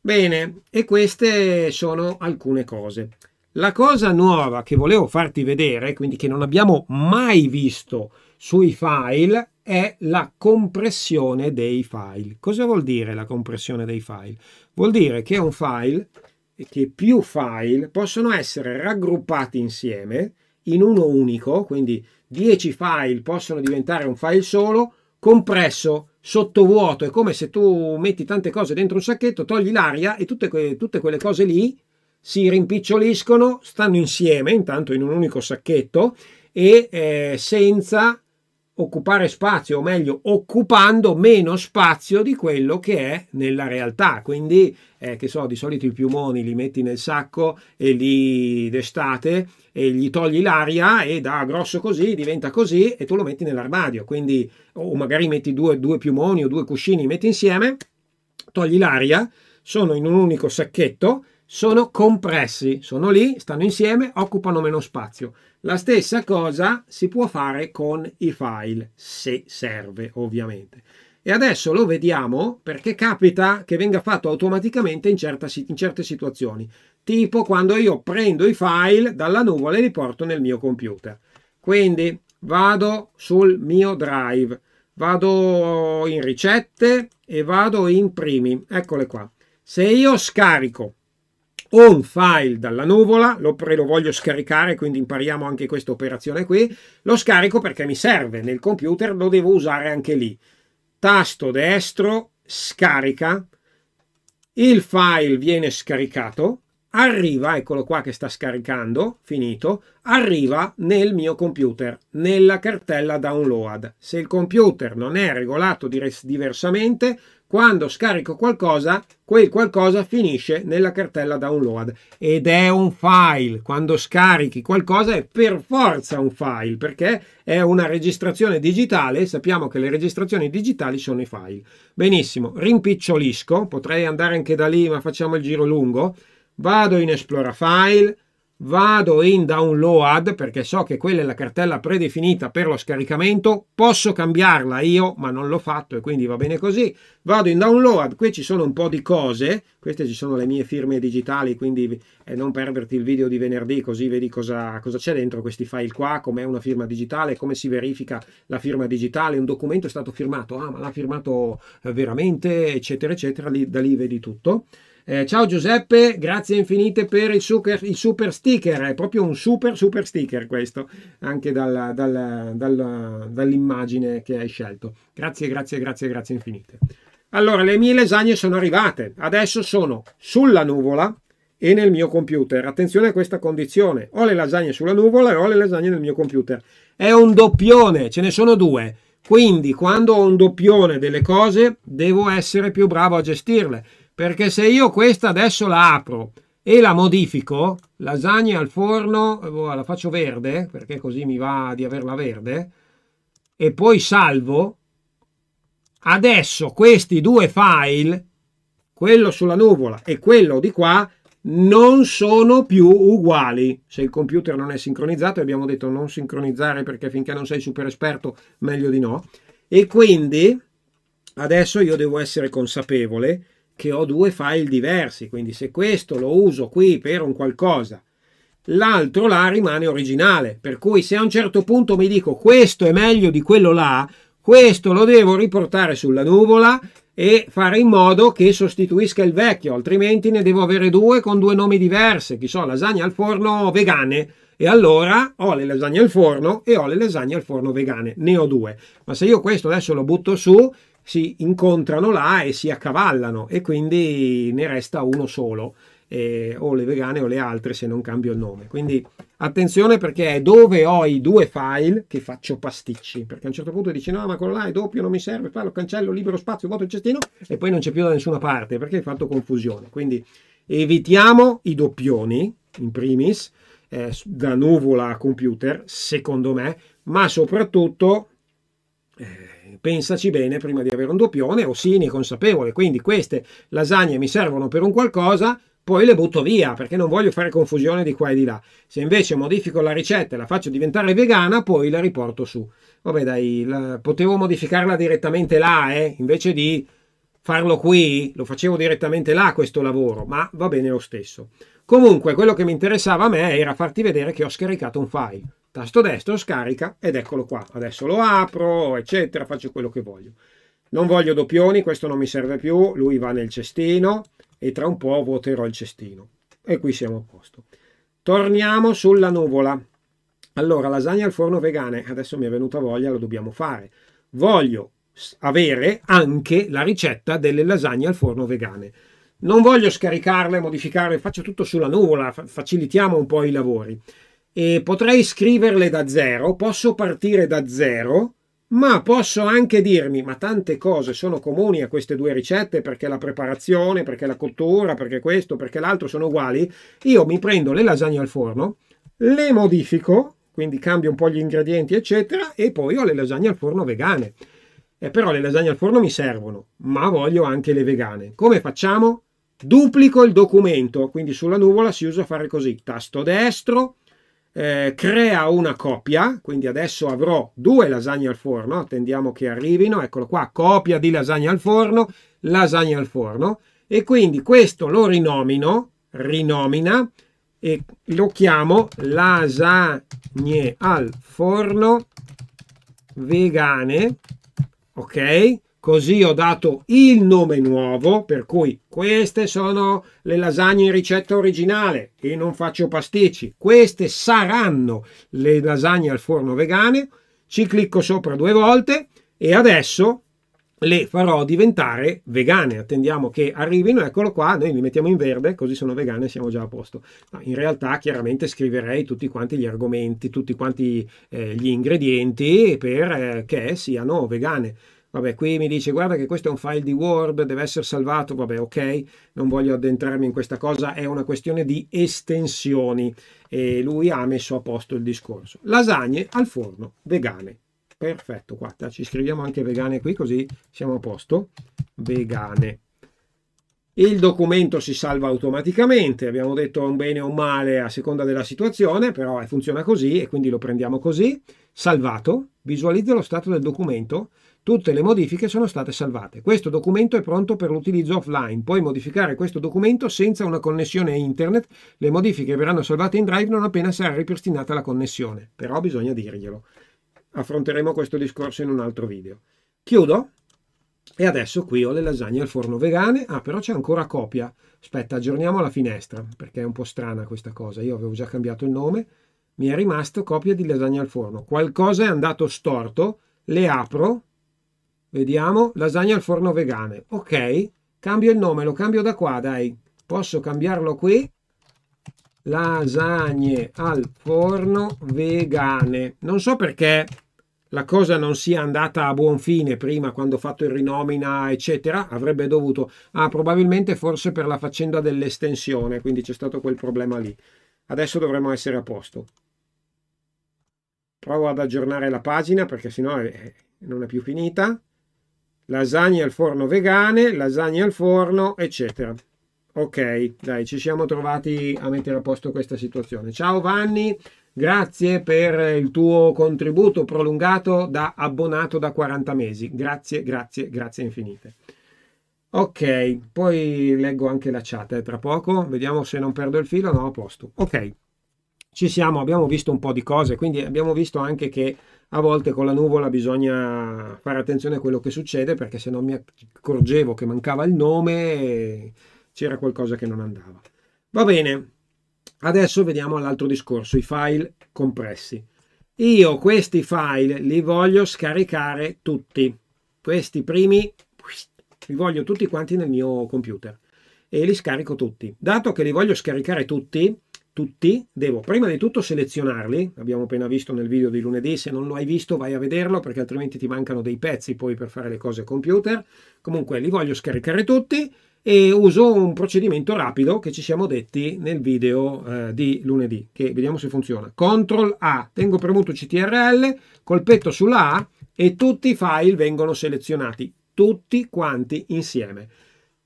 Bene, e queste sono alcune cose. La cosa nuova che volevo farti vedere, quindi che non abbiamo mai visto sui file, è la compressione dei file. Cosa vuol dire la compressione dei file? Vuol dire che un file e che più file possono essere raggruppati insieme in uno unico, quindi 10 file possono diventare un file solo, compresso, sotto vuoto. È come se tu metti tante cose dentro un sacchetto, togli l'aria e tutte, que tutte quelle cose lì si rimpiccioliscono, stanno insieme intanto in un unico sacchetto e eh, senza occupare spazio, o meglio, occupando meno spazio di quello che è nella realtà. Quindi, eh, che so, di solito i piumoni li metti nel sacco e li d'estate e gli togli l'aria e da grosso così diventa così e tu lo metti nell'armadio. Quindi, o magari metti due, due piumoni o due cuscini, li metti insieme, togli l'aria, sono in un unico sacchetto sono compressi, sono lì, stanno insieme, occupano meno spazio. La stessa cosa si può fare con i file, se serve ovviamente. E adesso lo vediamo perché capita che venga fatto automaticamente in, certa, in certe situazioni, tipo quando io prendo i file dalla nuvola e li porto nel mio computer. Quindi vado sul mio drive, vado in ricette e vado in primi, eccole qua. Se io scarico un file dalla nuvola, lo, pre, lo voglio scaricare, quindi impariamo anche questa operazione qui, lo scarico perché mi serve nel computer, lo devo usare anche lì. Tasto destro, scarica, il file viene scaricato, arriva, eccolo qua che sta scaricando, finito, arriva nel mio computer, nella cartella download. Se il computer non è regolato diversamente, quando scarico qualcosa, quel qualcosa finisce nella cartella download ed è un file. Quando scarichi qualcosa è per forza un file perché è una registrazione digitale sappiamo che le registrazioni digitali sono i file. Benissimo, rimpicciolisco, potrei andare anche da lì ma facciamo il giro lungo. Vado in Esplora File, vado in download perché so che quella è la cartella predefinita per lo scaricamento, posso cambiarla io, ma non l'ho fatto e quindi va bene così. Vado in download, qui ci sono un po' di cose, queste ci sono le mie firme digitali, quindi eh, non perderti il video di venerdì così vedi cosa, cosa c'è dentro questi file qua, com'è una firma digitale, come si verifica la firma digitale, un documento è stato firmato, ah ma l'ha firmato eh, veramente, eccetera, eccetera, lì, da lì vedi tutto. Eh, ciao Giuseppe, grazie infinite per il super, il super, sticker, è proprio un super super sticker questo, anche dalla, dalla, dalla, dall'immagine che hai scelto. Grazie, grazie, grazie, grazie infinite. Allora, le mie lasagne sono arrivate, adesso sono sulla nuvola e nel mio computer. Attenzione a questa condizione, ho le lasagne sulla nuvola e ho le lasagne nel mio computer. È un doppione, ce ne sono due. Quindi quando ho un doppione delle cose devo essere più bravo a gestirle perché se io questa adesso la apro e la modifico, lasagna al forno, oh, la faccio verde, perché così mi va di averla verde, e poi salvo, adesso questi due file, quello sulla nuvola e quello di qua, non sono più uguali. Se il computer non è sincronizzato, abbiamo detto non sincronizzare perché finché non sei super esperto, meglio di no. E quindi adesso io devo essere consapevole che ho due file diversi, quindi se questo lo uso qui per un qualcosa, l'altro là rimane originale, per cui se a un certo punto mi dico questo è meglio di quello là, questo lo devo riportare sulla nuvola e fare in modo che sostituisca il vecchio, altrimenti ne devo avere due con due nomi diversi, che so, lasagne al forno vegane. E allora ho le lasagne al forno e ho le lasagne al forno vegane, ne ho due. Ma se io questo adesso lo butto su, si incontrano là e si accavallano e quindi ne resta uno solo, eh, o le vegane o le altre se non cambio il nome. Quindi attenzione perché è dove ho i due file che faccio pasticci, perché a un certo punto dici no ma quello là è doppio, non mi serve, poi lo cancello, libero spazio, vuoto il cestino e poi non c'è più da nessuna parte perché hai fatto confusione. Quindi evitiamo i doppioni in primis, eh, da nuvola a computer, secondo me, ma soprattutto... Eh, pensaci bene prima di avere un doppione o sini consapevole. Quindi queste lasagne mi servono per un qualcosa, poi le butto via perché non voglio fare confusione di qua e di là. Se invece modifico la ricetta e la faccio diventare vegana, poi la riporto su. Vabbè dai, la, potevo modificarla direttamente là, eh, invece di farlo qui, lo facevo direttamente là questo lavoro, ma va bene lo stesso. Comunque, quello che mi interessava a me era farti vedere che ho scaricato un file. Tasto destro scarica ed eccolo qua. Adesso lo apro, eccetera, faccio quello che voglio. Non voglio doppioni, questo non mi serve più, lui va nel cestino e tra un po' vuoterò il cestino. E qui siamo a posto. Torniamo sulla nuvola. Allora, lasagna al forno vegane, adesso mi è venuta voglia, lo dobbiamo fare. Voglio avere anche la ricetta delle lasagne al forno vegane non voglio scaricarle, modificarle, faccio tutto sulla nuvola, facilitiamo un po' i lavori. E potrei scriverle da zero, posso partire da zero, ma posso anche dirmi, ma tante cose sono comuni a queste due ricette perché la preparazione, perché la cottura, perché questo, perché l'altro sono uguali. Io mi prendo le lasagne al forno, le modifico, quindi cambio un po' gli ingredienti, eccetera, e poi ho le lasagne al forno vegane. Eh, però le lasagne al forno mi servono, ma voglio anche le vegane. Come facciamo? duplico il documento, quindi sulla nuvola si usa fare così, tasto destro, eh, crea una copia, quindi adesso avrò due lasagne al forno, attendiamo che arrivino, eccolo qua, copia di lasagna al forno, lasagna al forno, e quindi questo lo rinomino, rinomina, e lo chiamo lasagne al forno vegane, ok? Così ho dato il nome nuovo, per cui queste sono le lasagne in ricetta originale e non faccio pasticci. Queste saranno le lasagne al forno vegane. Ci clicco sopra due volte e adesso le farò diventare vegane. Attendiamo che arrivino, eccolo qua, noi li mettiamo in verde, così sono vegane e siamo già a posto. Ma in realtà chiaramente scriverei tutti quanti gli argomenti, tutti quanti eh, gli ingredienti perché eh, siano vegane. Vabbè, qui mi dice guarda che questo è un file di Word, deve essere salvato, vabbè ok, non voglio addentrarmi in questa cosa, è una questione di estensioni e lui ha messo a posto il discorso. Lasagne al forno, vegane. Perfetto, guarda, ci scriviamo anche vegane qui così siamo a posto. Vegane. Il documento si salva automaticamente, abbiamo detto un bene o un male a seconda della situazione, però eh, funziona così e quindi lo prendiamo così. Salvato, visualizza lo stato del documento Tutte le modifiche sono state salvate. Questo documento è pronto per l'utilizzo offline. Puoi modificare questo documento senza una connessione a internet. Le modifiche verranno salvate in Drive non appena sarà ripristinata la connessione. Però bisogna dirglielo. Affronteremo questo discorso in un altro video. Chiudo. E adesso qui ho le lasagne al forno vegane. Ah, però c'è ancora copia. Aspetta, aggiorniamo la finestra, perché è un po' strana questa cosa. Io avevo già cambiato il nome. Mi è rimasto copia di lasagne al forno. Qualcosa è andato storto. Le apro Vediamo, lasagna al forno vegane. Ok, cambio il nome, lo cambio da qua, dai. Posso cambiarlo qui. Lasagne al forno vegane. Non so perché la cosa non sia andata a buon fine prima quando ho fatto il rinomina eccetera avrebbe dovuto ah probabilmente forse per la faccenda dell'estensione quindi c'è stato quel problema lì adesso dovremmo essere a posto provo ad aggiornare la pagina perché sennò è, non è più finita lasagne al forno vegane, lasagne al forno, eccetera. Ok, dai, ci siamo trovati a mettere a posto questa situazione. Ciao Vanni, grazie per il tuo contributo prolungato da abbonato da 40 mesi. Grazie, grazie, grazie infinite. Ok, poi leggo anche la chat eh, tra poco, vediamo se non perdo il filo, no, a posto. Ok ci siamo, abbiamo visto un po' di cose, quindi abbiamo visto anche che a volte con la nuvola bisogna fare attenzione a quello che succede perché se non mi accorgevo che mancava il nome c'era qualcosa che non andava. Va bene, adesso vediamo l'altro discorso, i file compressi. Io questi file li voglio scaricare tutti, questi primi li voglio tutti quanti nel mio computer e li scarico tutti. Dato che li voglio scaricare tutti, tutti, devo prima di tutto selezionarli, abbiamo appena visto nel video di lunedì, se non lo hai visto vai a vederlo perché altrimenti ti mancano dei pezzi poi per fare le cose computer, comunque li voglio scaricare tutti e uso un procedimento rapido che ci siamo detti nel video eh, di lunedì, che vediamo se funziona. CTRL A, tengo premuto CTRL, colpetto sulla A e tutti i file vengono selezionati, tutti quanti insieme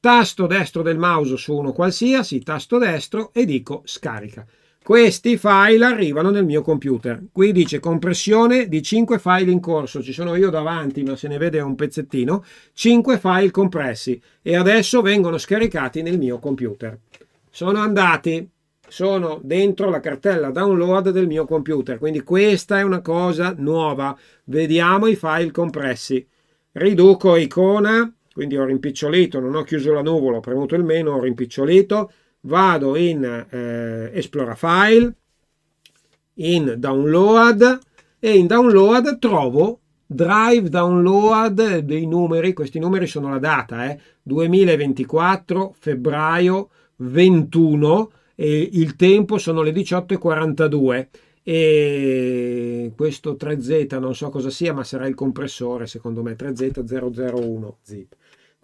tasto destro del mouse su uno qualsiasi, tasto destro e dico scarica. Questi file arrivano nel mio computer. Qui dice compressione di 5 file in corso. Ci sono io davanti, ma se ne vede un pezzettino. 5 file compressi e adesso vengono scaricati nel mio computer. Sono andati, sono dentro la cartella download del mio computer. Quindi questa è una cosa nuova. Vediamo i file compressi. Riduco icona, quindi ho rimpicciolito, non ho chiuso la nuvola, ho premuto il meno, ho rimpicciolito, vado in eh, Esplora File, in Download e in Download trovo Drive Download dei numeri, questi numeri sono la data, eh, 2024 febbraio 21 e il tempo sono le 18.42 e questo 3Z non so cosa sia ma sarà il compressore secondo me 3Z001 zip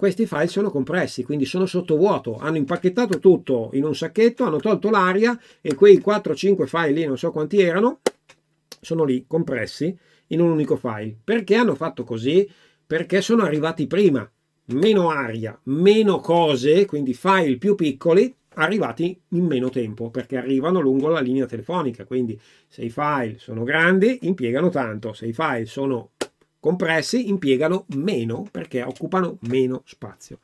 questi file sono compressi, quindi sono sottovuoto, hanno impacchettato tutto in un sacchetto, hanno tolto l'aria e quei 4-5 file lì, non so quanti erano, sono lì compressi in un unico file. Perché hanno fatto così? Perché sono arrivati prima, meno aria, meno cose, quindi file più piccoli, arrivati in meno tempo perché arrivano lungo la linea telefonica quindi se i file sono grandi impiegano tanto se i file sono compressi impiegano meno perché occupano meno spazio.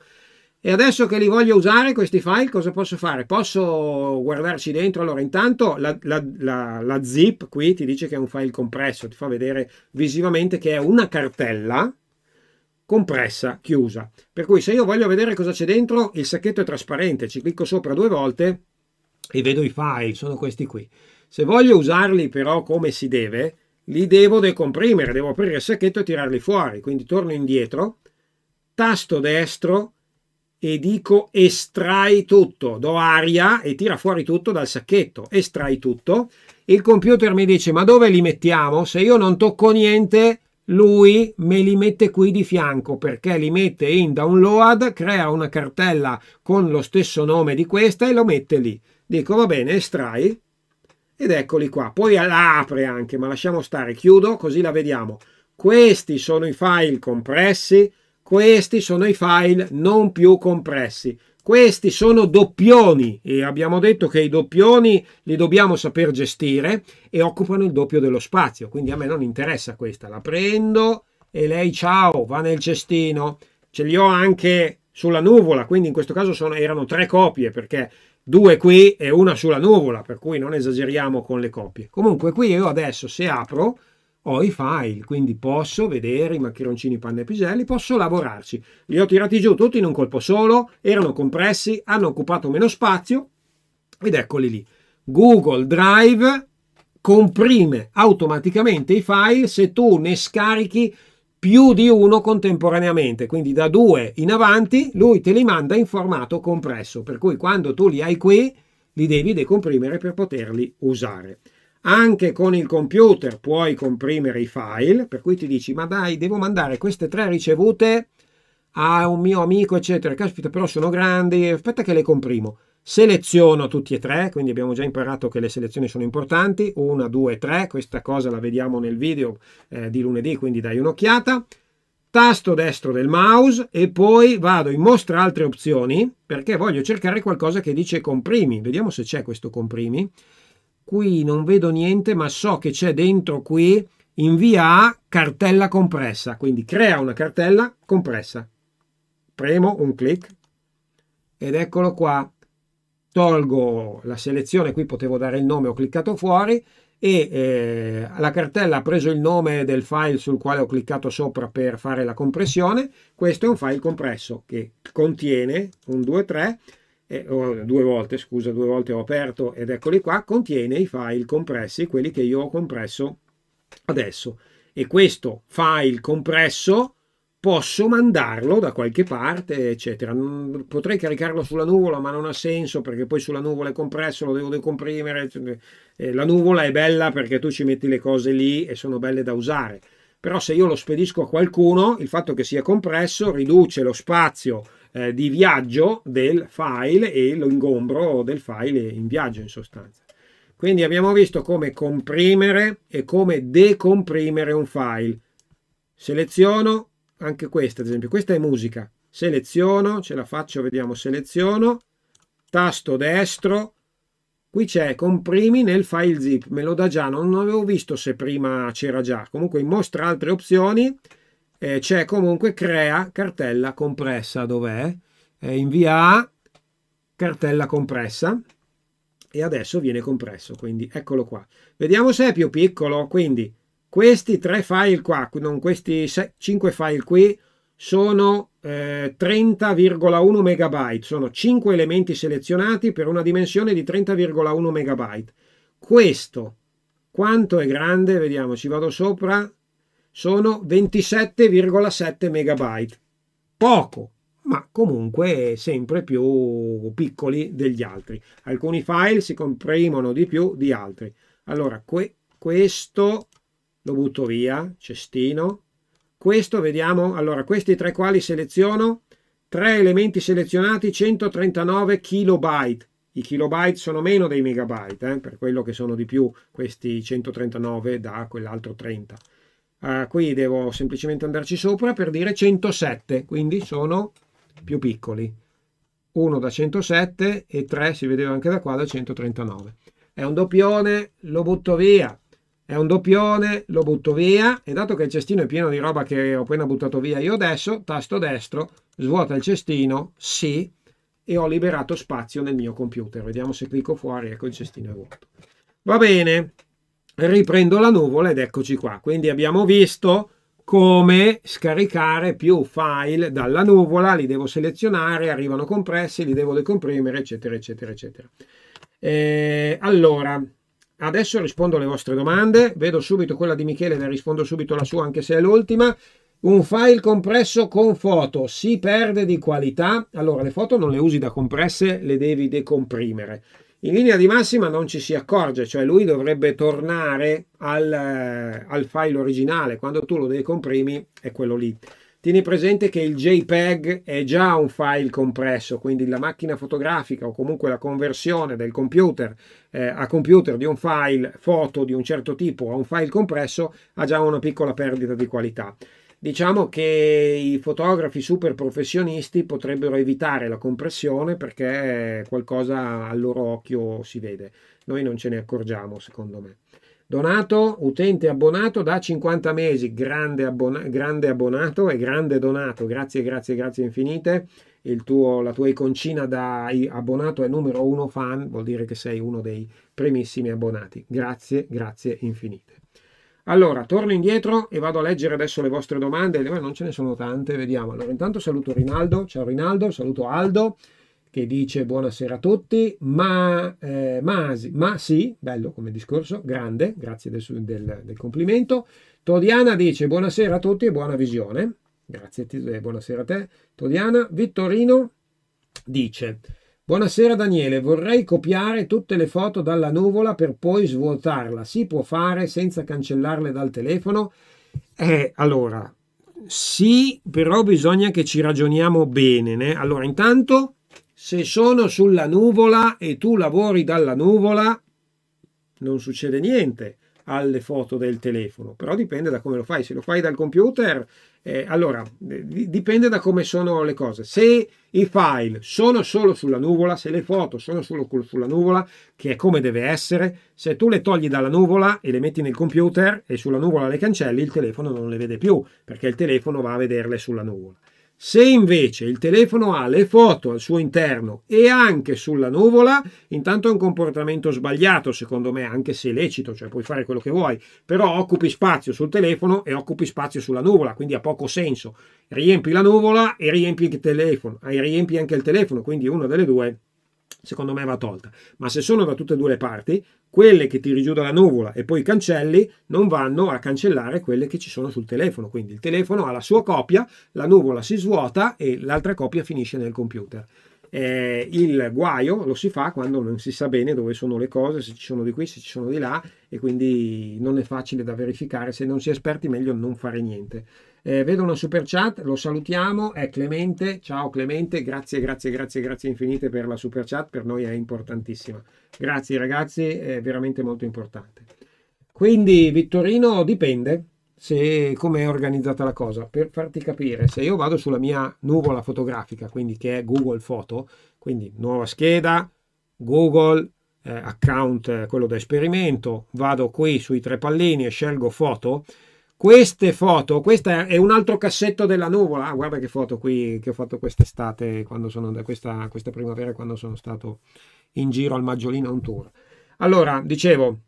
E adesso che li voglio usare questi file, cosa posso fare? Posso guardarci dentro? Allora, intanto la, la, la, la, zip qui ti dice che è un file compresso, ti fa vedere visivamente che è una cartella compressa, chiusa. Per cui se io voglio vedere cosa c'è dentro, il sacchetto è trasparente, ci clicco sopra due volte e vedo i file, sono questi qui. Se voglio usarli però come si deve, li devo decomprimere, devo aprire il sacchetto e tirarli fuori. Quindi torno indietro, tasto destro e dico estrai tutto, do aria e tira fuori tutto dal sacchetto, estrai tutto. Il computer mi dice ma dove li mettiamo? Se io non tocco niente, lui me li mette qui di fianco perché li mette in download, crea una cartella con lo stesso nome di questa e lo mette lì. Dico va bene, estrai ed eccoli qua. Poi la apre anche, ma lasciamo stare, chiudo così la vediamo. Questi sono i file compressi, questi sono i file non più compressi. Questi sono doppioni e abbiamo detto che i doppioni li dobbiamo saper gestire e occupano il doppio dello spazio, quindi a me non interessa questa, la prendo e lei ciao, va nel cestino. Ce li ho anche sulla nuvola, quindi in questo caso sono, erano tre copie perché due qui e una sulla nuvola, per cui non esageriamo con le copie. Comunque qui io adesso se apro ho i file, quindi posso vedere i maccheroncini, panne e piselli, posso lavorarci. Li ho tirati giù tutti in un colpo solo, erano compressi, hanno occupato meno spazio ed eccoli lì. Google Drive comprime automaticamente i file se tu ne scarichi più di uno contemporaneamente, quindi da due in avanti lui te li manda in formato compresso, per cui quando tu li hai qui li devi decomprimere per poterli usare. Anche con il computer puoi comprimere i file, per cui ti dici ma dai devo mandare queste tre ricevute a un mio amico eccetera, caspita però sono grandi, aspetta che le comprimo seleziono tutti e tre, quindi abbiamo già imparato che le selezioni sono importanti, una, due, tre, questa cosa la vediamo nel video eh, di lunedì, quindi dai un'occhiata, tasto destro del mouse e poi vado in mostra altre opzioni perché voglio cercare qualcosa che dice comprimi, vediamo se c'è questo comprimi, qui non vedo niente ma so che c'è dentro qui invia a cartella compressa, quindi crea una cartella compressa, premo un clic ed eccolo qua, tolgo la selezione, qui potevo dare il nome, ho cliccato fuori e eh, la cartella ha preso il nome del file sul quale ho cliccato sopra per fare la compressione. Questo è un file compresso che contiene un 2, 3, eh, due volte, scusa, due volte ho aperto ed eccoli qua, contiene i file compressi, quelli che io ho compresso adesso. E questo file compresso posso mandarlo da qualche parte, eccetera. Mm, potrei caricarlo sulla nuvola, ma non ha senso perché poi sulla nuvola è compresso, lo devo decomprimere. Eh, la nuvola è bella perché tu ci metti le cose lì e sono belle da usare. Però se io lo spedisco a qualcuno, il fatto che sia compresso riduce lo spazio eh, di viaggio del file e lo ingombro del file in viaggio in sostanza. Quindi abbiamo visto come comprimere e come decomprimere un file. Seleziono, anche questa, ad esempio, questa è musica. Seleziono, ce la faccio, vediamo, seleziono, tasto destro, qui c'è comprimi nel file zip, me lo da già, non avevo visto se prima c'era già, comunque in mostra altre opzioni, eh, c'è comunque crea cartella compressa, dov'è? Eh, invia cartella compressa e adesso viene compresso, quindi eccolo qua. Vediamo se è più piccolo, quindi questi tre file qua, non questi 5 file qui, sono eh, 30,1 megabyte, sono 5 elementi selezionati per una dimensione di 30,1 megabyte. Questo, quanto è grande? Vediamo, ci vado sopra, sono 27,7 megabyte. Poco, ma comunque sempre più piccoli degli altri. Alcuni file si comprimono di più di altri. Allora, que questo lo butto via, cestino. Questo vediamo, allora questi tre quali seleziono, tre elementi selezionati 139 kilobyte. I kilobyte sono meno dei megabyte, eh, per quello che sono di più questi 139 da quell'altro 30. Uh, eh, qui devo semplicemente andarci sopra per dire 107, quindi sono più piccoli. Uno da 107 e 3 si vedeva anche da qua da 139. È un doppione, lo butto via è un doppione, lo butto via e dato che il cestino è pieno di roba che ho appena buttato via io adesso, tasto destro, svuota il cestino, sì, e ho liberato spazio nel mio computer. Vediamo se clicco fuori, ecco il cestino è vuoto. Va bene, riprendo la nuvola ed eccoci qua. Quindi abbiamo visto come scaricare più file dalla nuvola, li devo selezionare, arrivano compressi, li devo decomprimere, eccetera, eccetera, eccetera. E eh, allora, adesso rispondo alle vostre domande, vedo subito quella di Michele, ne rispondo subito la sua anche se è l'ultima. Un file compresso con foto si perde di qualità. Allora, le foto non le usi da compresse, le devi decomprimere. In linea di massima non ci si accorge, cioè lui dovrebbe tornare al, eh, al file originale. Quando tu lo decomprimi è quello lì. Tieni presente che il JPEG è già un file compresso, quindi la macchina fotografica o comunque la conversione del computer eh, a computer di un file foto di un certo tipo a un file compresso ha già una piccola perdita di qualità diciamo che i fotografi super professionisti potrebbero evitare la compressione perché qualcosa al loro occhio si vede. Noi non ce ne accorgiamo, secondo me. Donato, utente abbonato da 50 mesi, grande, abbona- grande abbonato e grande donato, grazie, grazie, grazie infinite. Tuo, la tua iconcina da abbonato è numero uno fan, vuol dire che sei uno dei primissimi abbonati. Grazie, grazie infinite. Allora, torno indietro e vado a leggere adesso le vostre domande. Eh, non ce ne sono tante, vediamo. Allora, intanto saluto Rinaldo. Ciao Rinaldo, saluto Aldo che dice buonasera a tutti, ma, eh, ma, ma sì, bello come discorso, grande, grazie del, del, del, complimento. Todiana dice buonasera a tutti e buona visione, grazie e eh, buonasera a te. Todiana, Vittorino dice buonasera Daniele, vorrei copiare tutte le foto dalla nuvola per poi svuotarla, si può fare senza cancellarle dal telefono? Eh, allora, sì, però bisogna che ci ragioniamo bene. Né? Allora, intanto se sono sulla nuvola e tu lavori dalla nuvola, non succede niente alle foto del telefono, però dipende da come lo fai. Se lo fai dal computer, eh, allora dipende da come sono le cose. Se i file sono solo sulla nuvola, se le foto sono solo sulla nuvola, che è come deve essere, se tu le togli dalla nuvola e le metti nel computer e sulla nuvola le cancelli, il telefono non le vede più perché il telefono va a vederle sulla nuvola. Se invece il telefono ha le foto al suo interno e anche sulla nuvola, intanto è un comportamento sbagliato, secondo me, anche se lecito, cioè puoi fare quello che vuoi, però occupi spazio sul telefono e occupi spazio sulla nuvola, quindi ha poco senso. Riempi la nuvola e riempi il telefono, e riempi anche il telefono, quindi una delle due secondo me va tolta. Ma se sono da tutte e due le parti, quelle che tiri giù dalla nuvola e poi cancelli non vanno a cancellare quelle che ci sono sul telefono. Quindi il telefono ha la sua copia, la nuvola si svuota e l'altra copia finisce nel computer. Eh, il guaio lo si fa quando non si sa bene dove sono le cose, se ci sono di qui, se ci sono di là e quindi non è facile da verificare, se non si è esperti meglio non fare niente. Eh, vedo una super chat, lo salutiamo, è Clemente. Ciao Clemente, grazie, grazie, grazie, grazie infinite per la super chat, per noi è importantissima. Grazie ragazzi, è veramente molto importante. Quindi Vittorino dipende se come è organizzata la cosa. Per farti capire, se io vado sulla mia nuvola fotografica, quindi che è Google Photo, quindi nuova scheda, Google eh, account, eh, quello da esperimento, vado qui sui tre pallini e scelgo foto, queste foto, questa è un altro cassetto della nuvola. Ah, guarda che foto qui che ho fatto quest'estate, quando sono, questa, questa primavera, quando sono stato in giro al Maggiolino un tour. Allora, dicevo,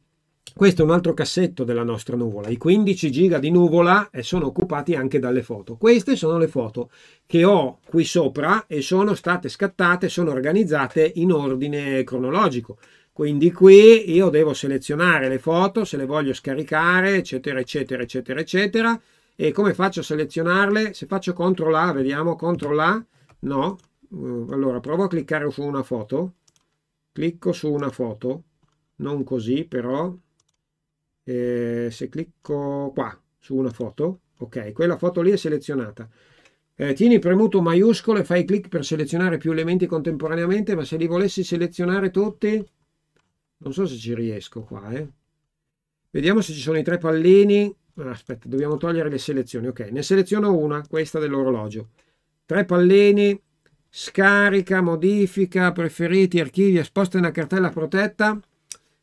questo è un altro cassetto della nostra nuvola. I 15 giga di nuvola eh, sono occupati anche dalle foto. Queste sono le foto che ho qui sopra e sono state scattate, sono organizzate in ordine cronologico. Quindi qui io devo selezionare le foto, se le voglio scaricare, eccetera, eccetera, eccetera, eccetera. E come faccio a selezionarle? Se faccio CTRL A, vediamo, CTRL A, no. Eh, allora, provo a cliccare su una foto. Clicco su una foto, non così però. E eh, se clicco qua, su una foto, ok, quella foto lì è selezionata. Eh, tieni premuto maiuscolo e fai clic per selezionare più elementi contemporaneamente, ma se li volessi selezionare tutti non so se ci riesco qua eh. vediamo se ci sono i tre pallini ah, aspetta dobbiamo togliere le selezioni ok ne seleziono una questa dell'orologio tre pallini scarica modifica preferiti archivi esposta in una cartella protetta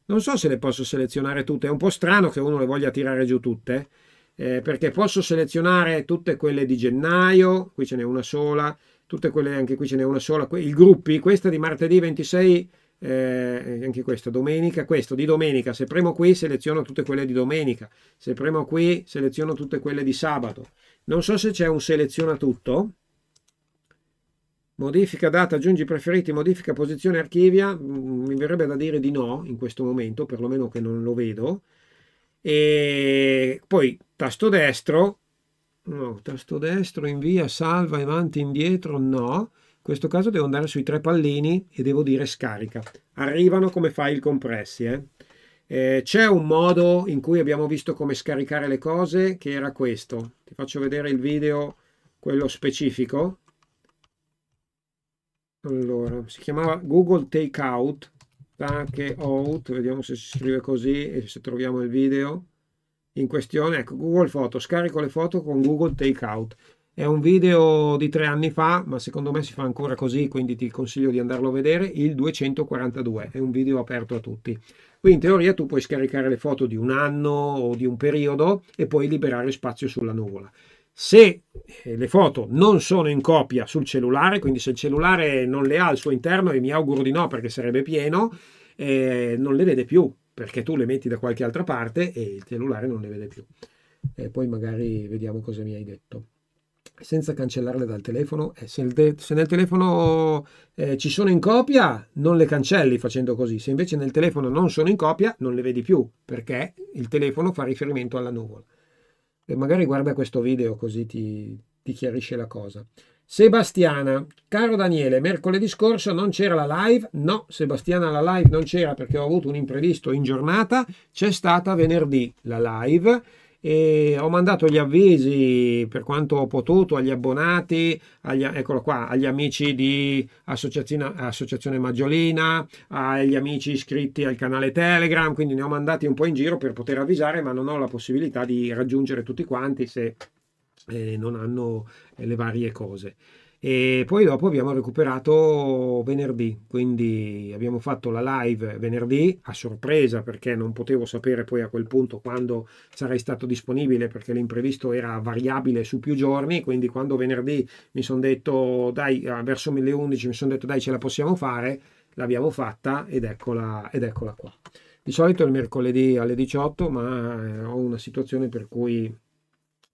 non so se le posso selezionare tutte è un po' strano che uno le voglia tirare giù tutte eh, perché posso selezionare tutte quelle di gennaio qui ce n'è una sola tutte quelle anche qui ce n'è una sola i gruppi questa di martedì 26 eh, anche questa domenica, questo di domenica, se premo qui seleziono tutte quelle di domenica, se premo qui seleziono tutte quelle di sabato. Non so se c'è un seleziona tutto. Modifica data, aggiungi preferiti, modifica posizione archivia, mm, mi verrebbe da dire di no in questo momento, perlomeno che non lo vedo. E poi tasto destro, no, tasto destro invia, salva, avanti, indietro, no questo caso devo andare sui tre pallini e devo dire scarica. Arrivano come file compressi. Eh? Eh, c'è un modo in cui abbiamo visto come scaricare le cose che era questo. Ti faccio vedere il video, quello specifico. Allora, si chiamava Google Takeout. Take vediamo se si scrive così e se troviamo il video in questione. Ecco, Google Foto, scarico le foto con Google Takeout. È un video di tre anni fa, ma secondo me si fa ancora così, quindi ti consiglio di andarlo a vedere, il 242, è un video aperto a tutti. Qui in teoria tu puoi scaricare le foto di un anno o di un periodo e poi liberare spazio sulla nuvola. Se eh, le foto non sono in copia sul cellulare, quindi se il cellulare non le ha al suo interno, e mi auguro di no perché sarebbe pieno, eh, non le vede più, perché tu le metti da qualche altra parte e il cellulare non le vede più. E poi magari vediamo cosa mi hai detto senza cancellarle dal telefono e eh, se, de- se nel telefono eh, ci sono in copia non le cancelli facendo così, se invece nel telefono non sono in copia non le vedi più perché il telefono fa riferimento alla nuvola. E magari guarda questo video così ti, ti chiarisce la cosa. Sebastiana, caro Daniele, mercoledì scorso non c'era la live? No, Sebastiana la live non c'era perché ho avuto un imprevisto in giornata, c'è stata venerdì la live e ho mandato gli avvisi per quanto ho potuto agli abbonati, agli, eccolo qua, agli amici di Associazione, Associazione Maggiolina, agli amici iscritti al canale Telegram, quindi ne ho mandati un po' in giro per poter avvisare, ma non ho la possibilità di raggiungere tutti quanti se eh, non hanno le varie cose e poi dopo abbiamo recuperato venerdì, quindi abbiamo fatto la live venerdì a sorpresa perché non potevo sapere poi a quel punto quando sarei stato disponibile perché l'imprevisto era variabile su più giorni, quindi quando venerdì mi sono detto dai ah, verso le mi sono detto dai ce la possiamo fare, l'abbiamo fatta ed eccola, ed eccola qua. Di solito il mercoledì alle 18 ma eh, ho una situazione per cui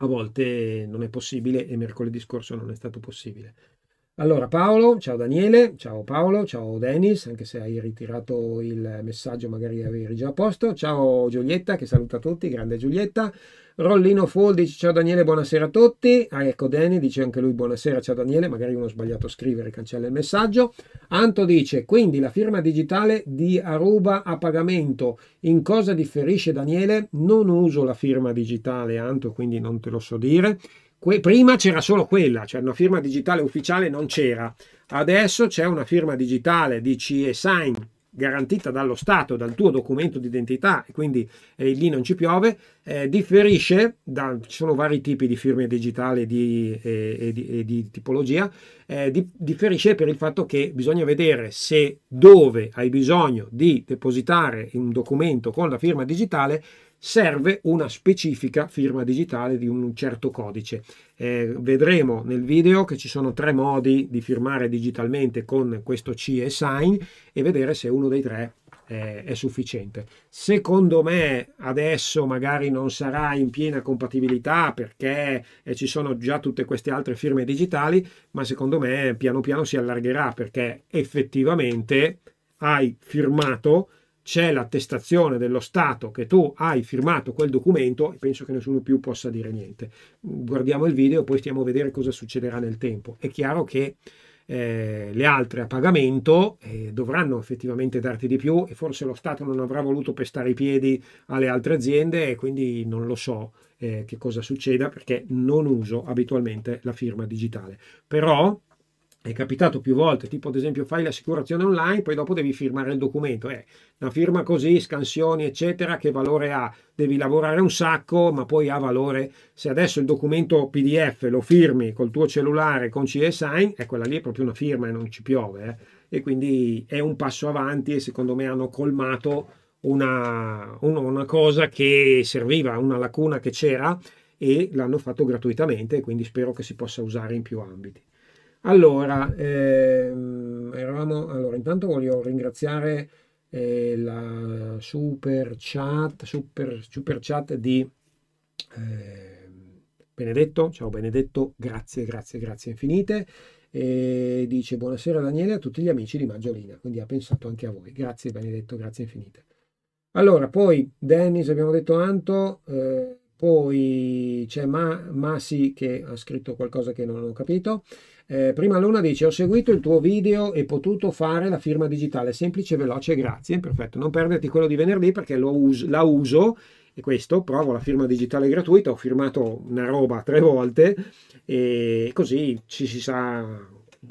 a volte non è possibile e mercoledì scorso non è stato possibile. Allora Paolo, ciao Daniele, ciao Paolo, ciao Denis, anche se hai ritirato il messaggio magari avevi già posto, ciao Giulietta che saluta tutti, grande Giulietta, Rollino Fall dice ciao Daniele, buonasera a tutti, ah, ecco Dani dice anche lui buonasera, ciao Daniele, magari uno ha sbagliato a scrivere, cancella il messaggio, Anto dice quindi la firma digitale di Aruba a pagamento, in cosa differisce Daniele? Non uso la firma digitale Anto, quindi non te lo so dire, Que prima c'era solo quella, cioè una firma digitale ufficiale non c'era. Adesso c'è una firma digitale di CE Sign garantita dallo Stato, dal tuo documento d'identità, quindi eh, lì non ci piove, eh, differisce, da, ci sono vari tipi di firme digitali e di, eh, di, di, tipologia, eh, di, differisce per il fatto che bisogna vedere se dove hai bisogno di depositare un documento con la firma digitale serve una specifica firma digitale di un certo codice. Eh, vedremo nel video che ci sono tre modi di firmare digitalmente con questo CE Sign e vedere se uno dei tre eh, è sufficiente. Secondo me adesso magari non sarà in piena compatibilità perché eh, ci sono già tutte queste altre firme digitali, ma secondo me piano piano si allargherà perché effettivamente hai firmato c'è l'attestazione dello Stato che tu hai firmato quel documento penso che nessuno più possa dire niente. Guardiamo il video e poi stiamo a vedere cosa succederà nel tempo. È chiaro che eh, le altre a pagamento eh, dovranno effettivamente darti di più e forse lo Stato non avrà voluto pestare i piedi alle altre aziende e quindi non lo so eh, che cosa succeda perché non uso abitualmente la firma digitale. Però è capitato più volte, tipo ad esempio fai l'assicurazione online, poi dopo devi firmare il documento, eh, una firma così, scansioni eccetera, che valore ha? Devi lavorare un sacco, ma poi ha valore. Se adesso il documento PDF lo firmi col tuo cellulare con CE Sign, eh, quella lì è proprio una firma e non ci piove, eh. e quindi è un passo avanti e secondo me hanno colmato una, una, una cosa che serviva, una lacuna che c'era e l'hanno fatto gratuitamente, quindi spero che si possa usare in più ambiti. Allora, ehm, eravamo, allora, intanto voglio ringraziare eh, la super chat, super, super chat di eh, Benedetto. Ciao Benedetto, grazie, grazie, grazie infinite. E dice buonasera Daniele a tutti gli amici di Maggiolina, quindi ha pensato anche a voi. Grazie Benedetto, grazie infinite. Allora, poi Dennis, abbiamo detto Anto, eh, poi c'è Ma, Masi che ha scritto qualcosa che non ho capito. Eh, prima Luna dice: Ho seguito il tuo video e potuto fare la firma digitale semplice, veloce, grazie. Perfetto, non perderti quello di venerdì perché us- la uso e questo provo la firma digitale gratuita. Ho firmato una roba tre volte e così ci si sa,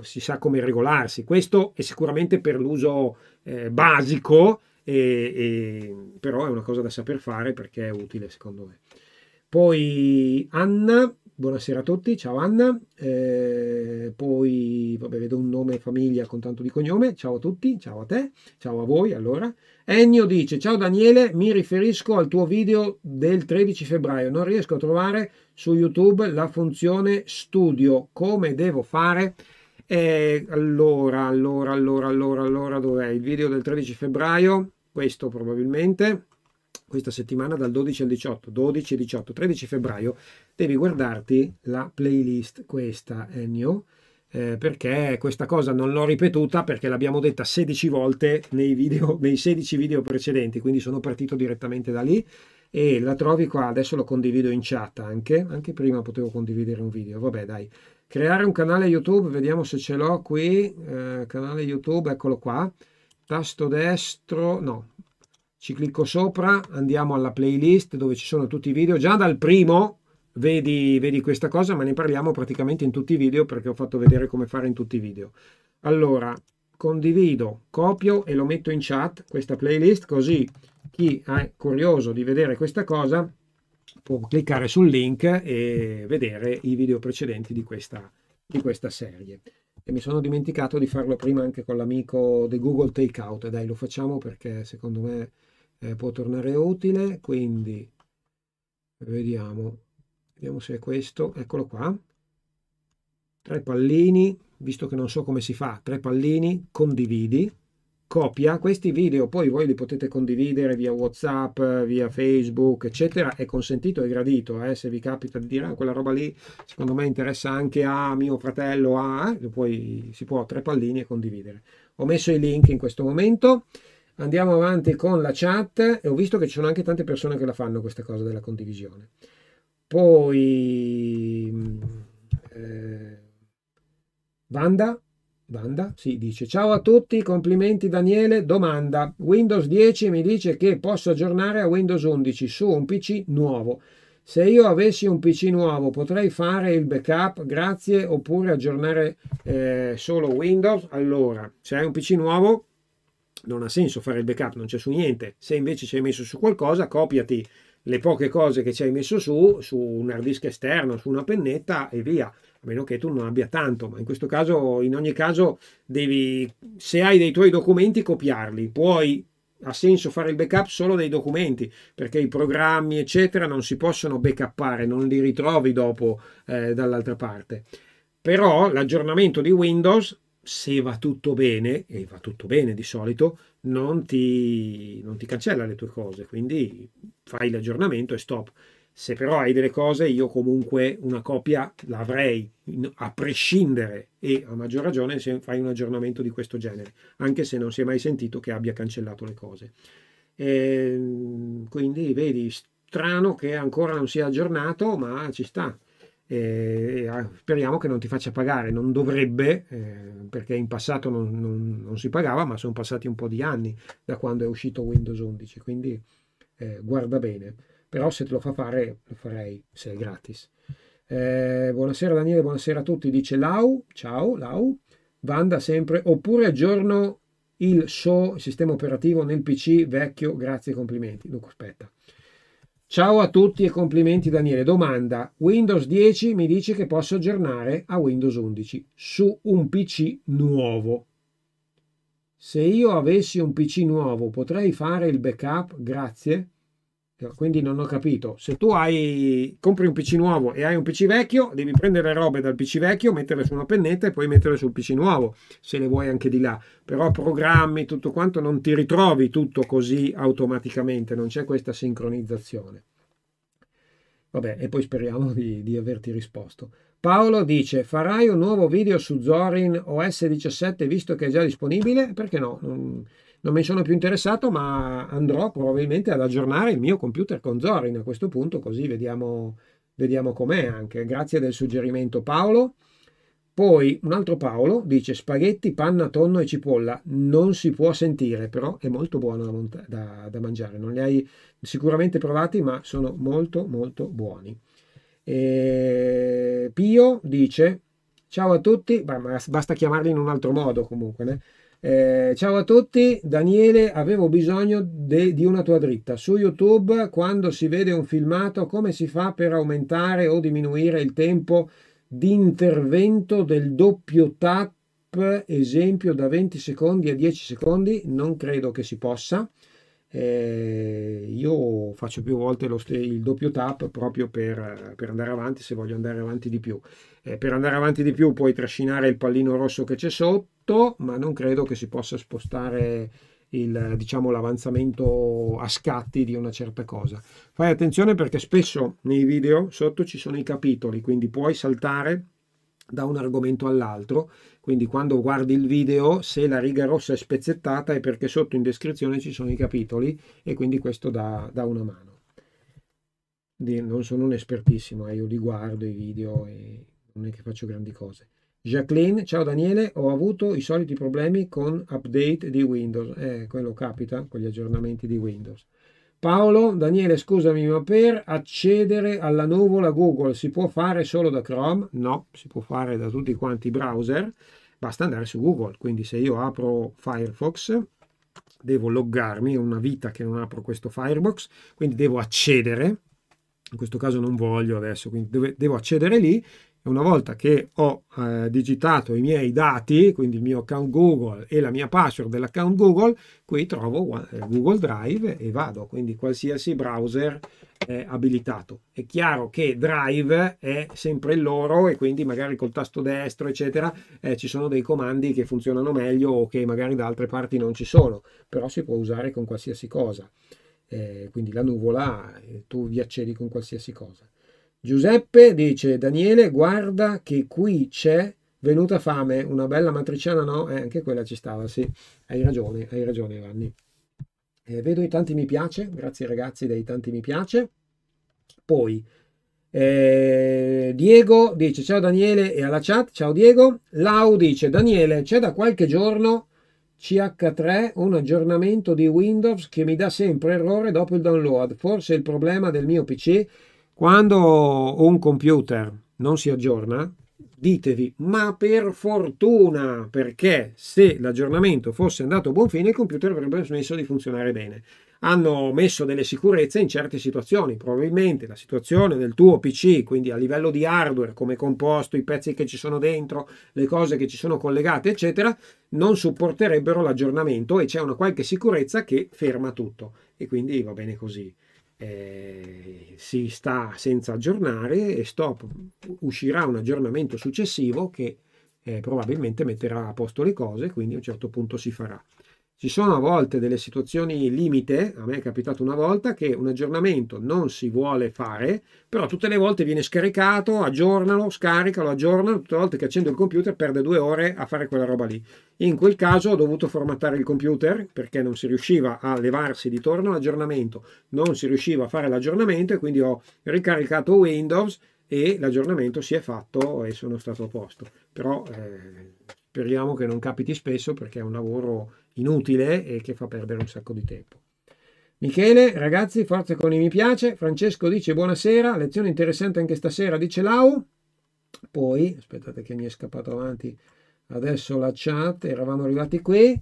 si sa come regolarsi. Questo è sicuramente per l'uso eh, basico, e, e, però è una cosa da saper fare perché è utile secondo me. Poi Anna Buonasera a tutti, ciao Anna, eh, poi vabbè, vedo un nome e famiglia con tanto di cognome, ciao a tutti, ciao a te, ciao a voi allora. Ennio dice, ciao Daniele, mi riferisco al tuo video del 13 febbraio, non riesco a trovare su YouTube la funzione studio, come devo fare? Eh, allora, allora, allora, allora, allora, dov'è il video del 13 febbraio? Questo probabilmente questa settimana dal 12 al 18, 12 e 18, 13 febbraio, devi guardarti la playlist questa Ennio, eh, perché questa cosa non l'ho ripetuta perché l'abbiamo detta 16 volte nei, video, nei 16 video precedenti, quindi sono partito direttamente da lì e la trovi qua, adesso lo condivido in chat anche, anche prima potevo condividere un video, vabbè dai. Creare un canale YouTube, vediamo se ce l'ho qui, eh, canale YouTube, eccolo qua, tasto destro, no, ci clicco sopra, andiamo alla playlist dove ci sono tutti i video. Già dal primo vedi, vedi, questa cosa, ma ne parliamo praticamente in tutti i video perché ho fatto vedere come fare in tutti i video. Allora, condivido, copio e lo metto in chat questa playlist così chi è curioso di vedere questa cosa può cliccare sul link e vedere i video precedenti di questa, di questa serie. E mi sono dimenticato di farlo prima anche con l'amico di Google Takeout. Dai, lo facciamo perché secondo me eh, può tornare utile, quindi vediamo, vediamo se è questo, eccolo qua, tre pallini, visto che non so come si fa, tre pallini, condividi, copia questi video, poi voi li potete condividere via Whatsapp, via Facebook, eccetera, è consentito e gradito, eh? se vi capita di dire ah, quella roba lì, secondo me interessa anche a mio fratello, a... Eh, poi si può tre pallini e condividere. Ho messo i link in questo momento. Andiamo avanti con la chat e ho visto che ci sono anche tante persone che la fanno questa cosa della condivisione. Poi mm, eh, Vanda, Vanda si sì, dice ciao a tutti, complimenti Daniele, domanda. Windows 10 mi dice che posso aggiornare a Windows 11 su un PC nuovo. Se io avessi un PC nuovo potrei fare il backup, grazie, oppure aggiornare eh, solo Windows? Allora, se hai un PC nuovo non ha senso fare il backup, non c'è su niente. Se invece ci hai messo su qualcosa, copiati le poche cose che ci hai messo su, su un hard disk esterno, su una pennetta e via, a meno che tu non abbia tanto, ma in questo caso, in ogni caso, devi, se hai dei tuoi documenti, copiarli. Puoi, ha senso fare il backup solo dei documenti, perché i programmi, eccetera, non si possono backuppare, non li ritrovi dopo eh, dall'altra parte. Però l'aggiornamento di Windows se va tutto bene, e va tutto bene di solito, non ti, non ti cancella le tue cose, quindi fai l'aggiornamento e stop. Se però hai delle cose, io comunque una copia l'avrei, a prescindere, e a maggior ragione se fai un aggiornamento di questo genere, anche se non si è mai sentito che abbia cancellato le cose. E ehm, quindi vedi, strano che ancora non sia aggiornato, ma ci sta eh, speriamo che non ti faccia pagare, non dovrebbe, eh, perché in passato non, non, non, si pagava, ma sono passati un po' di anni da quando è uscito Windows 11, quindi eh, guarda bene, però se te lo fa fare lo farei se è gratis. Eh, buonasera Daniele, buonasera a tutti, dice Lau, ciao Lau, Vanda sempre, oppure aggiorno il suo sistema operativo nel PC vecchio, grazie e complimenti. Dunque aspetta. Ciao a tutti e complimenti Daniele. Domanda, Windows 10 mi dice che posso aggiornare a Windows 11 su un PC nuovo. Se io avessi un PC nuovo potrei fare il backup? Grazie. Quindi non ho capito. Se tu hai, compri un PC nuovo e hai un PC vecchio, devi prendere robe dal PC vecchio, metterle su una pennetta e poi metterle sul PC nuovo, se le vuoi anche di là. Però programmi, tutto quanto, non ti ritrovi tutto così automaticamente, non c'è questa sincronizzazione. Vabbè, e poi speriamo di, di averti risposto. Paolo dice: Farai un nuovo video su Zorin OS 17 visto che è già disponibile? Perché no? Non, non mi sono più interessato, ma andrò probabilmente ad aggiornare il mio computer con Zorin a questo punto, così vediamo, vediamo com'è anche. Grazie del suggerimento Paolo. Poi un altro Paolo dice spaghetti, panna, tonno e cipolla. Non si può sentire, però è molto buono da, da, da mangiare. Non li hai sicuramente provati, ma sono molto molto buoni. E Pio dice ciao a tutti, Beh, basta chiamarli in un altro modo comunque. Ne? Eh, ciao a tutti, Daniele, avevo bisogno de, di una tua dritta. Su YouTube, quando si vede un filmato, come si fa per aumentare o diminuire il tempo di intervento del doppio tap, esempio da 20 secondi a 10 secondi? Non credo che si possa. Eh, io faccio più volte lo, il doppio tap proprio per, per, andare avanti se voglio andare avanti di più. Eh, per andare avanti di più puoi trascinare il pallino rosso che c'è sotto sotto, ma non credo che si possa spostare il, diciamo, l'avanzamento a scatti di una certa cosa. Fai attenzione perché spesso nei video sotto ci sono i capitoli, quindi puoi saltare da un argomento all'altro. Quindi quando guardi il video, se la riga rossa è spezzettata è perché sotto in descrizione ci sono i capitoli e quindi questo dà, dà una mano. Non sono un espertissimo, eh, io li guardo i video e non è che faccio grandi cose. Jacqueline, ciao Daniele, ho avuto i soliti problemi con update di Windows. Eh, quello capita con gli aggiornamenti di Windows. Paolo, Daniele, scusami, ma per accedere alla nuvola Google si può fare solo da Chrome? No, si può fare da tutti quanti i browser. Basta andare su Google. Quindi se io apro Firefox, devo loggarmi, è una vita che non apro questo Firefox, quindi devo accedere. In questo caso non voglio adesso, quindi devo accedere lì e una volta che ho eh, digitato i miei dati, quindi il mio account Google e la mia password dell'account Google, qui trovo eh, Google Drive e vado, quindi qualsiasi browser è abilitato. È chiaro che Drive è sempre il loro e quindi magari col tasto destro, eccetera, eh, ci sono dei comandi che funzionano meglio o che magari da altre parti non ci sono, però si può usare con qualsiasi cosa. Eh, quindi la nuvola, eh, tu vi accedi con qualsiasi cosa. Giuseppe dice, Daniele, guarda che qui c'è venuta fame, una bella matriciana no? Eh, anche quella ci stava, sì. Hai ragione, hai ragione Vanni. Eh, vedo i tanti mi piace, grazie ragazzi dei tanti mi piace. Poi eh, Diego dice ciao Daniele e alla chat, ciao Diego. Lau dice Daniele c'è da qualche giorno CH3 un aggiornamento di Windows che mi dà sempre errore dopo il download, forse il problema del mio PC quando un computer non si aggiorna, ditevi ma per fortuna, perché se l'aggiornamento fosse andato a buon fine il computer avrebbe smesso di funzionare bene. Hanno messo delle sicurezze in certe situazioni, probabilmente la situazione del tuo PC, quindi a livello di hardware, come composto, i pezzi che ci sono dentro, le cose che ci sono collegate, eccetera, non supporterebbero l'aggiornamento e c'è una qualche sicurezza che ferma tutto e quindi va bene così eh, si sta senza aggiornare e stop uscirà un aggiornamento successivo che eh, probabilmente metterà a posto le cose, quindi a un certo punto si farà. Ci sono a volte delle situazioni limite, a me è capitato una volta che un aggiornamento non si vuole fare, però tutte le volte viene scaricato, aggiornalo, scaricalo, aggiornalo, tutte le volte che accendo il computer perde due ore a fare quella roba lì. In quel caso ho dovuto formattare il computer perché non si riusciva a levarsi di torno l'aggiornamento, non si riusciva a fare l'aggiornamento e quindi ho ricaricato Windows e l'aggiornamento si è fatto e sono stato a posto. Però eh, Speriamo che non capiti spesso perché è un lavoro inutile e che fa perdere un sacco di tempo. Michele, ragazzi, forza con i mi piace. Francesco dice buonasera, lezione interessante anche stasera, dice Lau. Poi, aspettate che mi è scappato avanti adesso la chat, eravamo arrivati qui.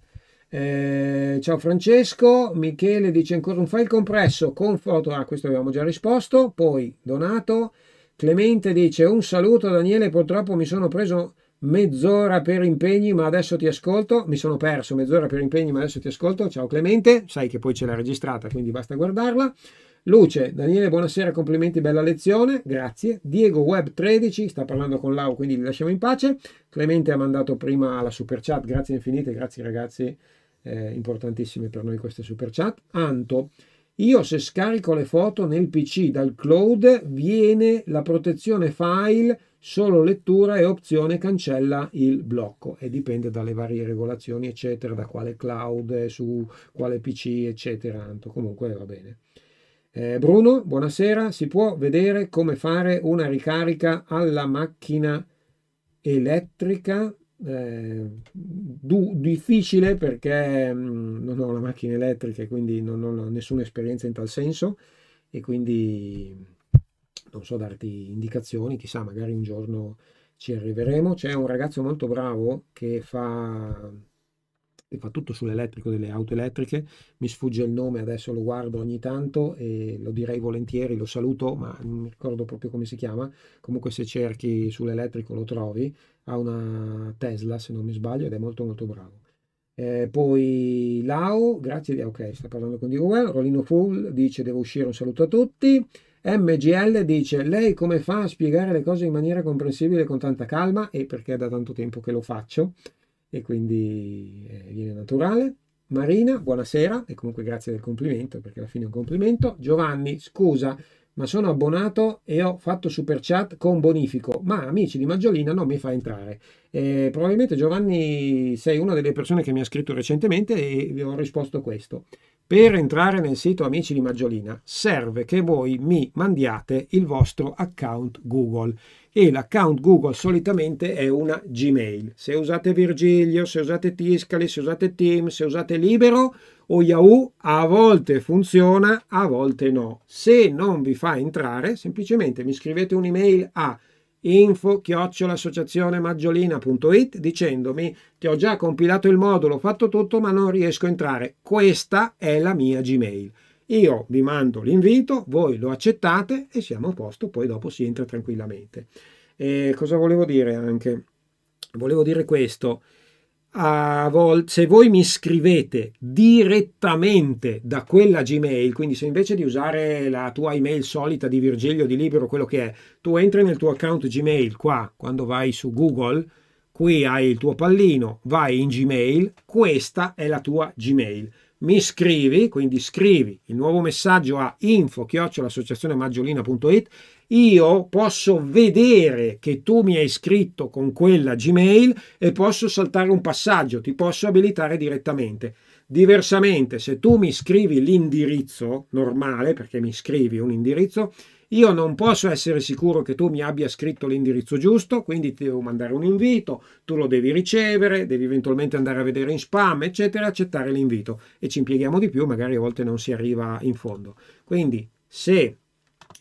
Eh, ciao Francesco, Michele dice ancora un file compresso con foto, ah questo abbiamo già risposto, poi Donato, Clemente dice un saluto Daniele, purtroppo mi sono preso mezz'ora per impegni, ma adesso ti ascolto. Mi sono perso mezz'ora per impegni, ma adesso ti ascolto. Ciao Clemente, sai che poi ce l'ha registrata, quindi basta guardarla. Luce, Daniele, buonasera, complimenti, bella lezione, grazie. Diego Web 13 sta parlando con Lau, quindi li lasciamo in pace. Clemente ha mandato prima la super chat, grazie infinite, grazie ragazzi, eh, importantissime per noi queste super chat. Anto, io se scarico le foto nel PC dal cloud viene la protezione file Solo lettura e opzione cancella il blocco e dipende dalle varie regolazioni, eccetera, da quale cloud, eh, su quale PC, eccetera. Comunque va bene. Eh, Bruno, buonasera. Si può vedere come fare una ricarica alla macchina elettrica? Eh, difficile perché mh, mm, non ho la macchina elettrica e quindi non ho nessuna esperienza in tal senso e quindi non so darti indicazioni, chissà, magari un giorno ci arriveremo. C'è un ragazzo molto bravo che fa, che fa tutto sull'elettrico delle auto elettriche, mi sfugge il nome, adesso lo guardo ogni tanto e lo direi volentieri, lo saluto, ma non mi ricordo proprio come si chiama. Comunque se cerchi sull'elettrico lo trovi, ha una Tesla se non mi sbaglio ed è molto molto bravo. Eh, poi Lau, grazie, ok, sta parlando con Dio Well, Rolino Full dice devo uscire, un saluto a tutti. MGL dice lei come fa a spiegare le cose in maniera comprensibile con tanta calma e perché è da tanto tempo che lo faccio e quindi eh, viene naturale. Marina, buonasera e comunque grazie del complimento perché alla fine è un complimento. Giovanni, scusa, ma sono abbonato e ho fatto super chat con bonifico, ma amici di Maggiolina non mi fa entrare. Eh, probabilmente Giovanni sei una delle persone che mi ha scritto recentemente e vi ho risposto questo. Per entrare nel sito Amici di Maggiolina serve che voi mi mandiate il vostro account Google e l'account Google solitamente è una Gmail. Se usate Virgilio, se usate Tiscali, se usate Teams, se usate Libero, o Yahoo a volte funziona, a volte no. Se non vi fa entrare, semplicemente mi scrivete un'email a info-associazionemaggiolina.it dicendomi ti ho già compilato il modulo, ho fatto tutto ma non riesco a entrare. Questa è la mia Gmail. Io vi mando l'invito, voi lo accettate e siamo a posto, poi dopo si entra tranquillamente. E cosa volevo dire anche? Volevo dire questo Vol- se voi mi scrivete direttamente da quella Gmail, quindi se invece di usare la tua email solita di Virgilio di Libero, quello che è, tu entri nel tuo account Gmail qua, quando vai su Google, qui hai il tuo pallino, vai in Gmail, questa è la tua Gmail mi scrivi, quindi scrivi il nuovo messaggio a info-associazionemaggiolina.it, io posso vedere che tu mi hai scritto con quella Gmail e posso saltare un passaggio, ti posso abilitare direttamente. Diversamente, se tu mi scrivi l'indirizzo normale, perché mi scrivi un indirizzo, io non posso essere sicuro che tu mi abbia scritto l'indirizzo giusto, quindi ti devo mandare un invito, tu lo devi ricevere, devi eventualmente andare a vedere in spam, eccetera, accettare l'invito e ci impieghiamo di più, magari a volte non si arriva in fondo. Quindi se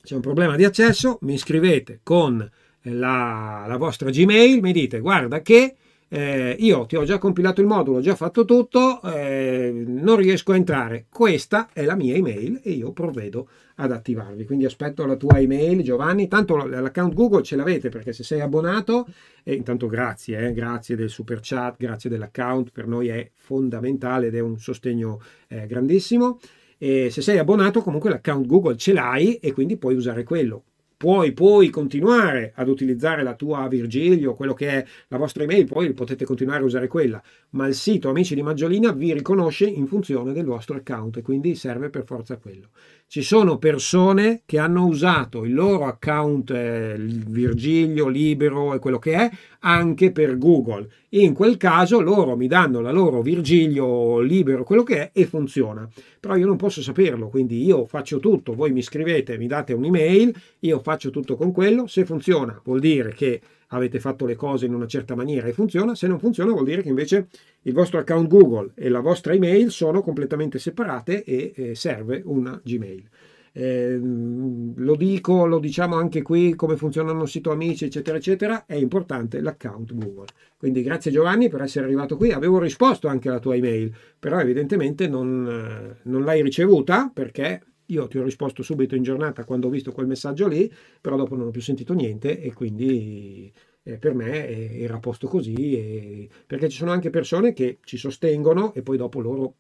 c'è un problema di accesso, mi scrivete con la, la vostra Gmail, mi dite guarda che eh, io ti ho già compilato il modulo, ho già fatto tutto, eh, non riesco a entrare. Questa è la mia email e io provvedo ad attivarvi. Quindi aspetto la tua email, Giovanni. Tanto l'account Google ce l'avete perché se sei abbonato, e intanto grazie, eh, grazie del super chat, grazie dell'account, per noi è fondamentale ed è un sostegno eh, grandissimo. E se sei abbonato comunque l'account Google ce l'hai e quindi puoi usare quello puoi poi continuare ad utilizzare la tua Virgilio, quello che è la vostra email, poi potete continuare a usare quella, ma il sito Amici di Maggiolina vi riconosce in funzione del vostro account e quindi serve per forza quello. Ci sono persone che hanno usato il loro account eh, Virgilio, Libero e quello che è anche per Google. In quel caso loro mi danno la loro Virgilio, Libero, quello che è e funziona. Però io non posso saperlo, quindi io faccio tutto, voi mi scrivete, mi date un'email, io faccio tutto con quello. Se funziona vuol dire che avete fatto le cose in una certa maniera e funziona, se non funziona vuol dire che invece il vostro account Google e la vostra email sono completamente separate e eh, serve una Gmail. Eh, lo dico, lo diciamo anche qui come funzionano il sito amici, eccetera, eccetera, è importante l'account Google. Quindi grazie Giovanni per essere arrivato qui. Avevo risposto anche alla tua email, però evidentemente non, eh, non l'hai ricevuta perché io ti ho risposto subito in giornata quando ho visto quel messaggio lì, però dopo non ho più sentito niente e quindi eh, per me eh, era a posto così, e... perché ci sono anche persone che ci sostengono e poi dopo loro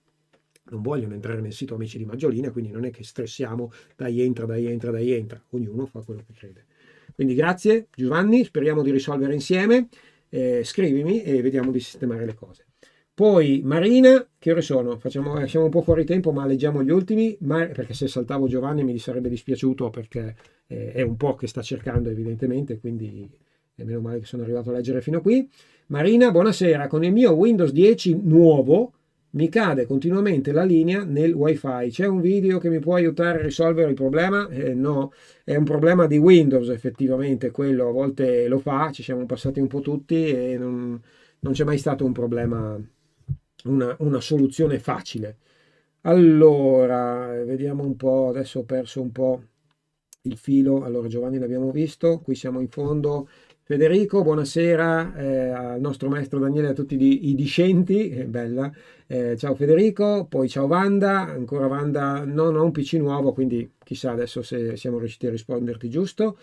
non vogliono entrare nel sito Amici di Maggiolina, quindi non è che stressiamo dai entra, dai entra, dai entra, ognuno fa quello che crede. Quindi grazie Giovanni, speriamo di risolvere insieme, eh, scrivimi e vediamo di sistemare le cose. Poi Marina, che ore sono? Facciamo, eh, siamo un po' fuori tempo, ma leggiamo gli ultimi, ma, perché se saltavo Giovanni mi sarebbe dispiaciuto perché eh, è un po' che sta cercando evidentemente, quindi è meno male che sono arrivato a leggere fino a qui. Marina, buonasera, con il mio Windows 10 nuovo mi cade continuamente la linea nel wifi. C'è un video che mi può aiutare a risolvere il problema? Eh, no, è un problema di Windows effettivamente, quello a volte lo fa, ci siamo passati un po' tutti e non, non c'è mai stato un problema una, una soluzione facile. Allora, vediamo un po', adesso ho perso un po' il filo, allora Giovanni l'abbiamo visto, qui siamo in fondo. Federico, buonasera eh, al nostro maestro Daniele e a tutti di, i discenti, eh, bella. Eh, ciao Federico, poi ciao Wanda, ancora Wanda, non ho un PC nuovo, quindi chissà adesso se siamo riusciti a risponderti giusto.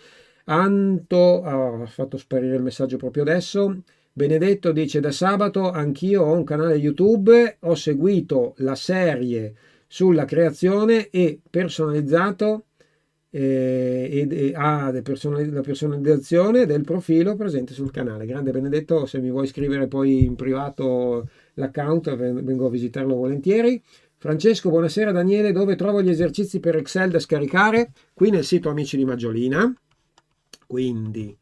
Anto ah, ha fatto sparire il messaggio proprio adesso. Benedetto dice da sabato anch'io ho un canale YouTube, ho seguito la serie sulla creazione e personalizzato eh, e, e ah, la personalizzazione del profilo presente sul canale. Grande Benedetto, se mi vuoi scrivere poi in privato l'account vengo a visitarlo volentieri. Francesco, buonasera Daniele, dove trovo gli esercizi per Excel da scaricare? Qui nel sito Amici di Maggiolina. Quindi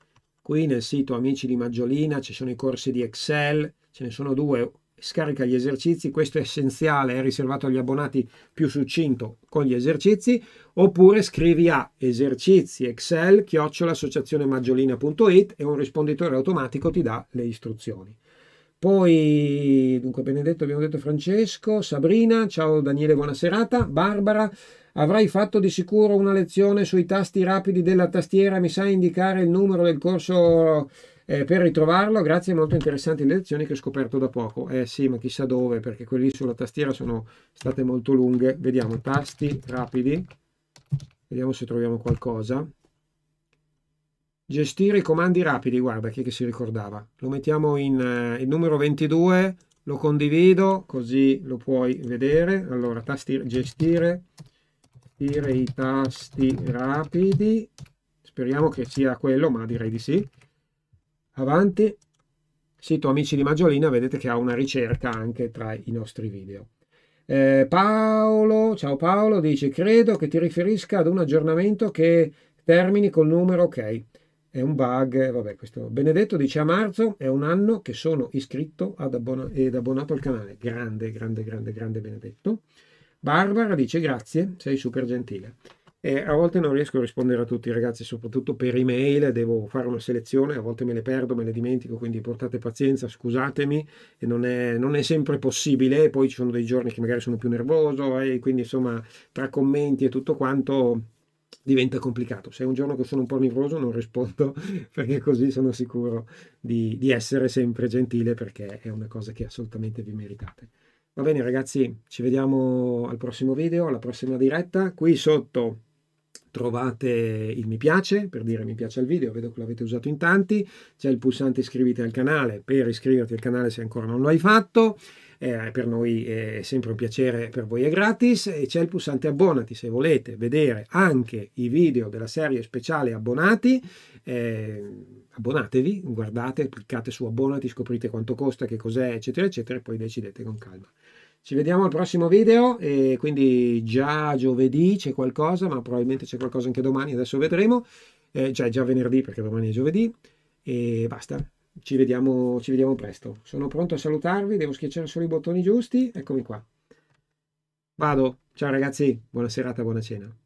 Qui nel sito Amici di Maggiolina ci sono i corsi di Excel, ce ne sono due, scarica gli esercizi, questo è essenziale, è riservato agli abbonati più succinto con gli esercizi, oppure scrivi a esercizi Excel chiocciolassociazionemaggiolina.it e un risponditore automatico ti dà le istruzioni. Poi, dunque, Benedetto, abbiamo detto Francesco, Sabrina, ciao Daniele, buona serata, Barbara, Avrai fatto di sicuro una lezione sui tasti rapidi della tastiera, mi sai indicare il numero del corso eh, per ritrovarlo? Grazie, molto interessanti le lezioni che ho scoperto da poco. Eh sì, ma chissà dove, perché quelli sulla tastiera sono state molto lunghe. Vediamo, tasti rapidi. Vediamo se troviamo qualcosa. Gestire i comandi rapidi, guarda chi che si ricordava. Lo mettiamo in eh, il numero 22, lo condivido così lo puoi vedere. Allora, tasti, gestire gestire i tasti rapidi speriamo che sia quello ma direi di sì avanti sito amici di maggiolina vedete che ha una ricerca anche tra i nostri video eh, Paolo ciao Paolo dice credo che ti riferisca ad un aggiornamento che termini col numero ok è un bug, eh, vabbè questo. Benedetto dice a marzo è un anno che sono iscritto ad abbona- ed abbonato al canale. Grande, grande, grande, grande Benedetto. Barbara dice grazie, sei super gentile. E a volte non riesco a rispondere a tutti, ragazzi, soprattutto per email, devo fare una selezione, a volte me le perdo, me le dimentico, quindi portate pazienza, scusatemi, non è, non è, sempre possibile, poi ci sono dei giorni che magari sono più nervoso e quindi insomma tra commenti e tutto quanto diventa complicato. Se è un giorno che sono un po' nervoso non rispondo perché così sono sicuro di, di essere sempre gentile perché è una cosa che assolutamente vi meritate. Va bene ragazzi, ci vediamo al prossimo video, alla prossima diretta. Qui sotto trovate il mi piace, per dire mi piace al video, vedo che l'avete usato in tanti. C'è il pulsante iscriviti al canale per iscriverti al canale se ancora non lo hai fatto. Eh, per noi è sempre un piacere, per voi è gratis. E c'è il pulsante abbonati se volete vedere anche i video della serie speciale abbonati eh, abbonatevi, guardate, cliccate su abbonati, scoprite quanto costa, che cos'è, eccetera, eccetera, e poi decidete con calma. Ci vediamo al prossimo video, e quindi già giovedì c'è qualcosa, ma probabilmente c'è qualcosa anche domani, adesso vedremo, eh, cioè già venerdì perché domani è giovedì, e basta. Ci vediamo, ci vediamo presto. Sono pronto a salutarvi, devo schiacciare solo i bottoni giusti, eccomi qua. Vado, ciao ragazzi, buona serata, buona cena.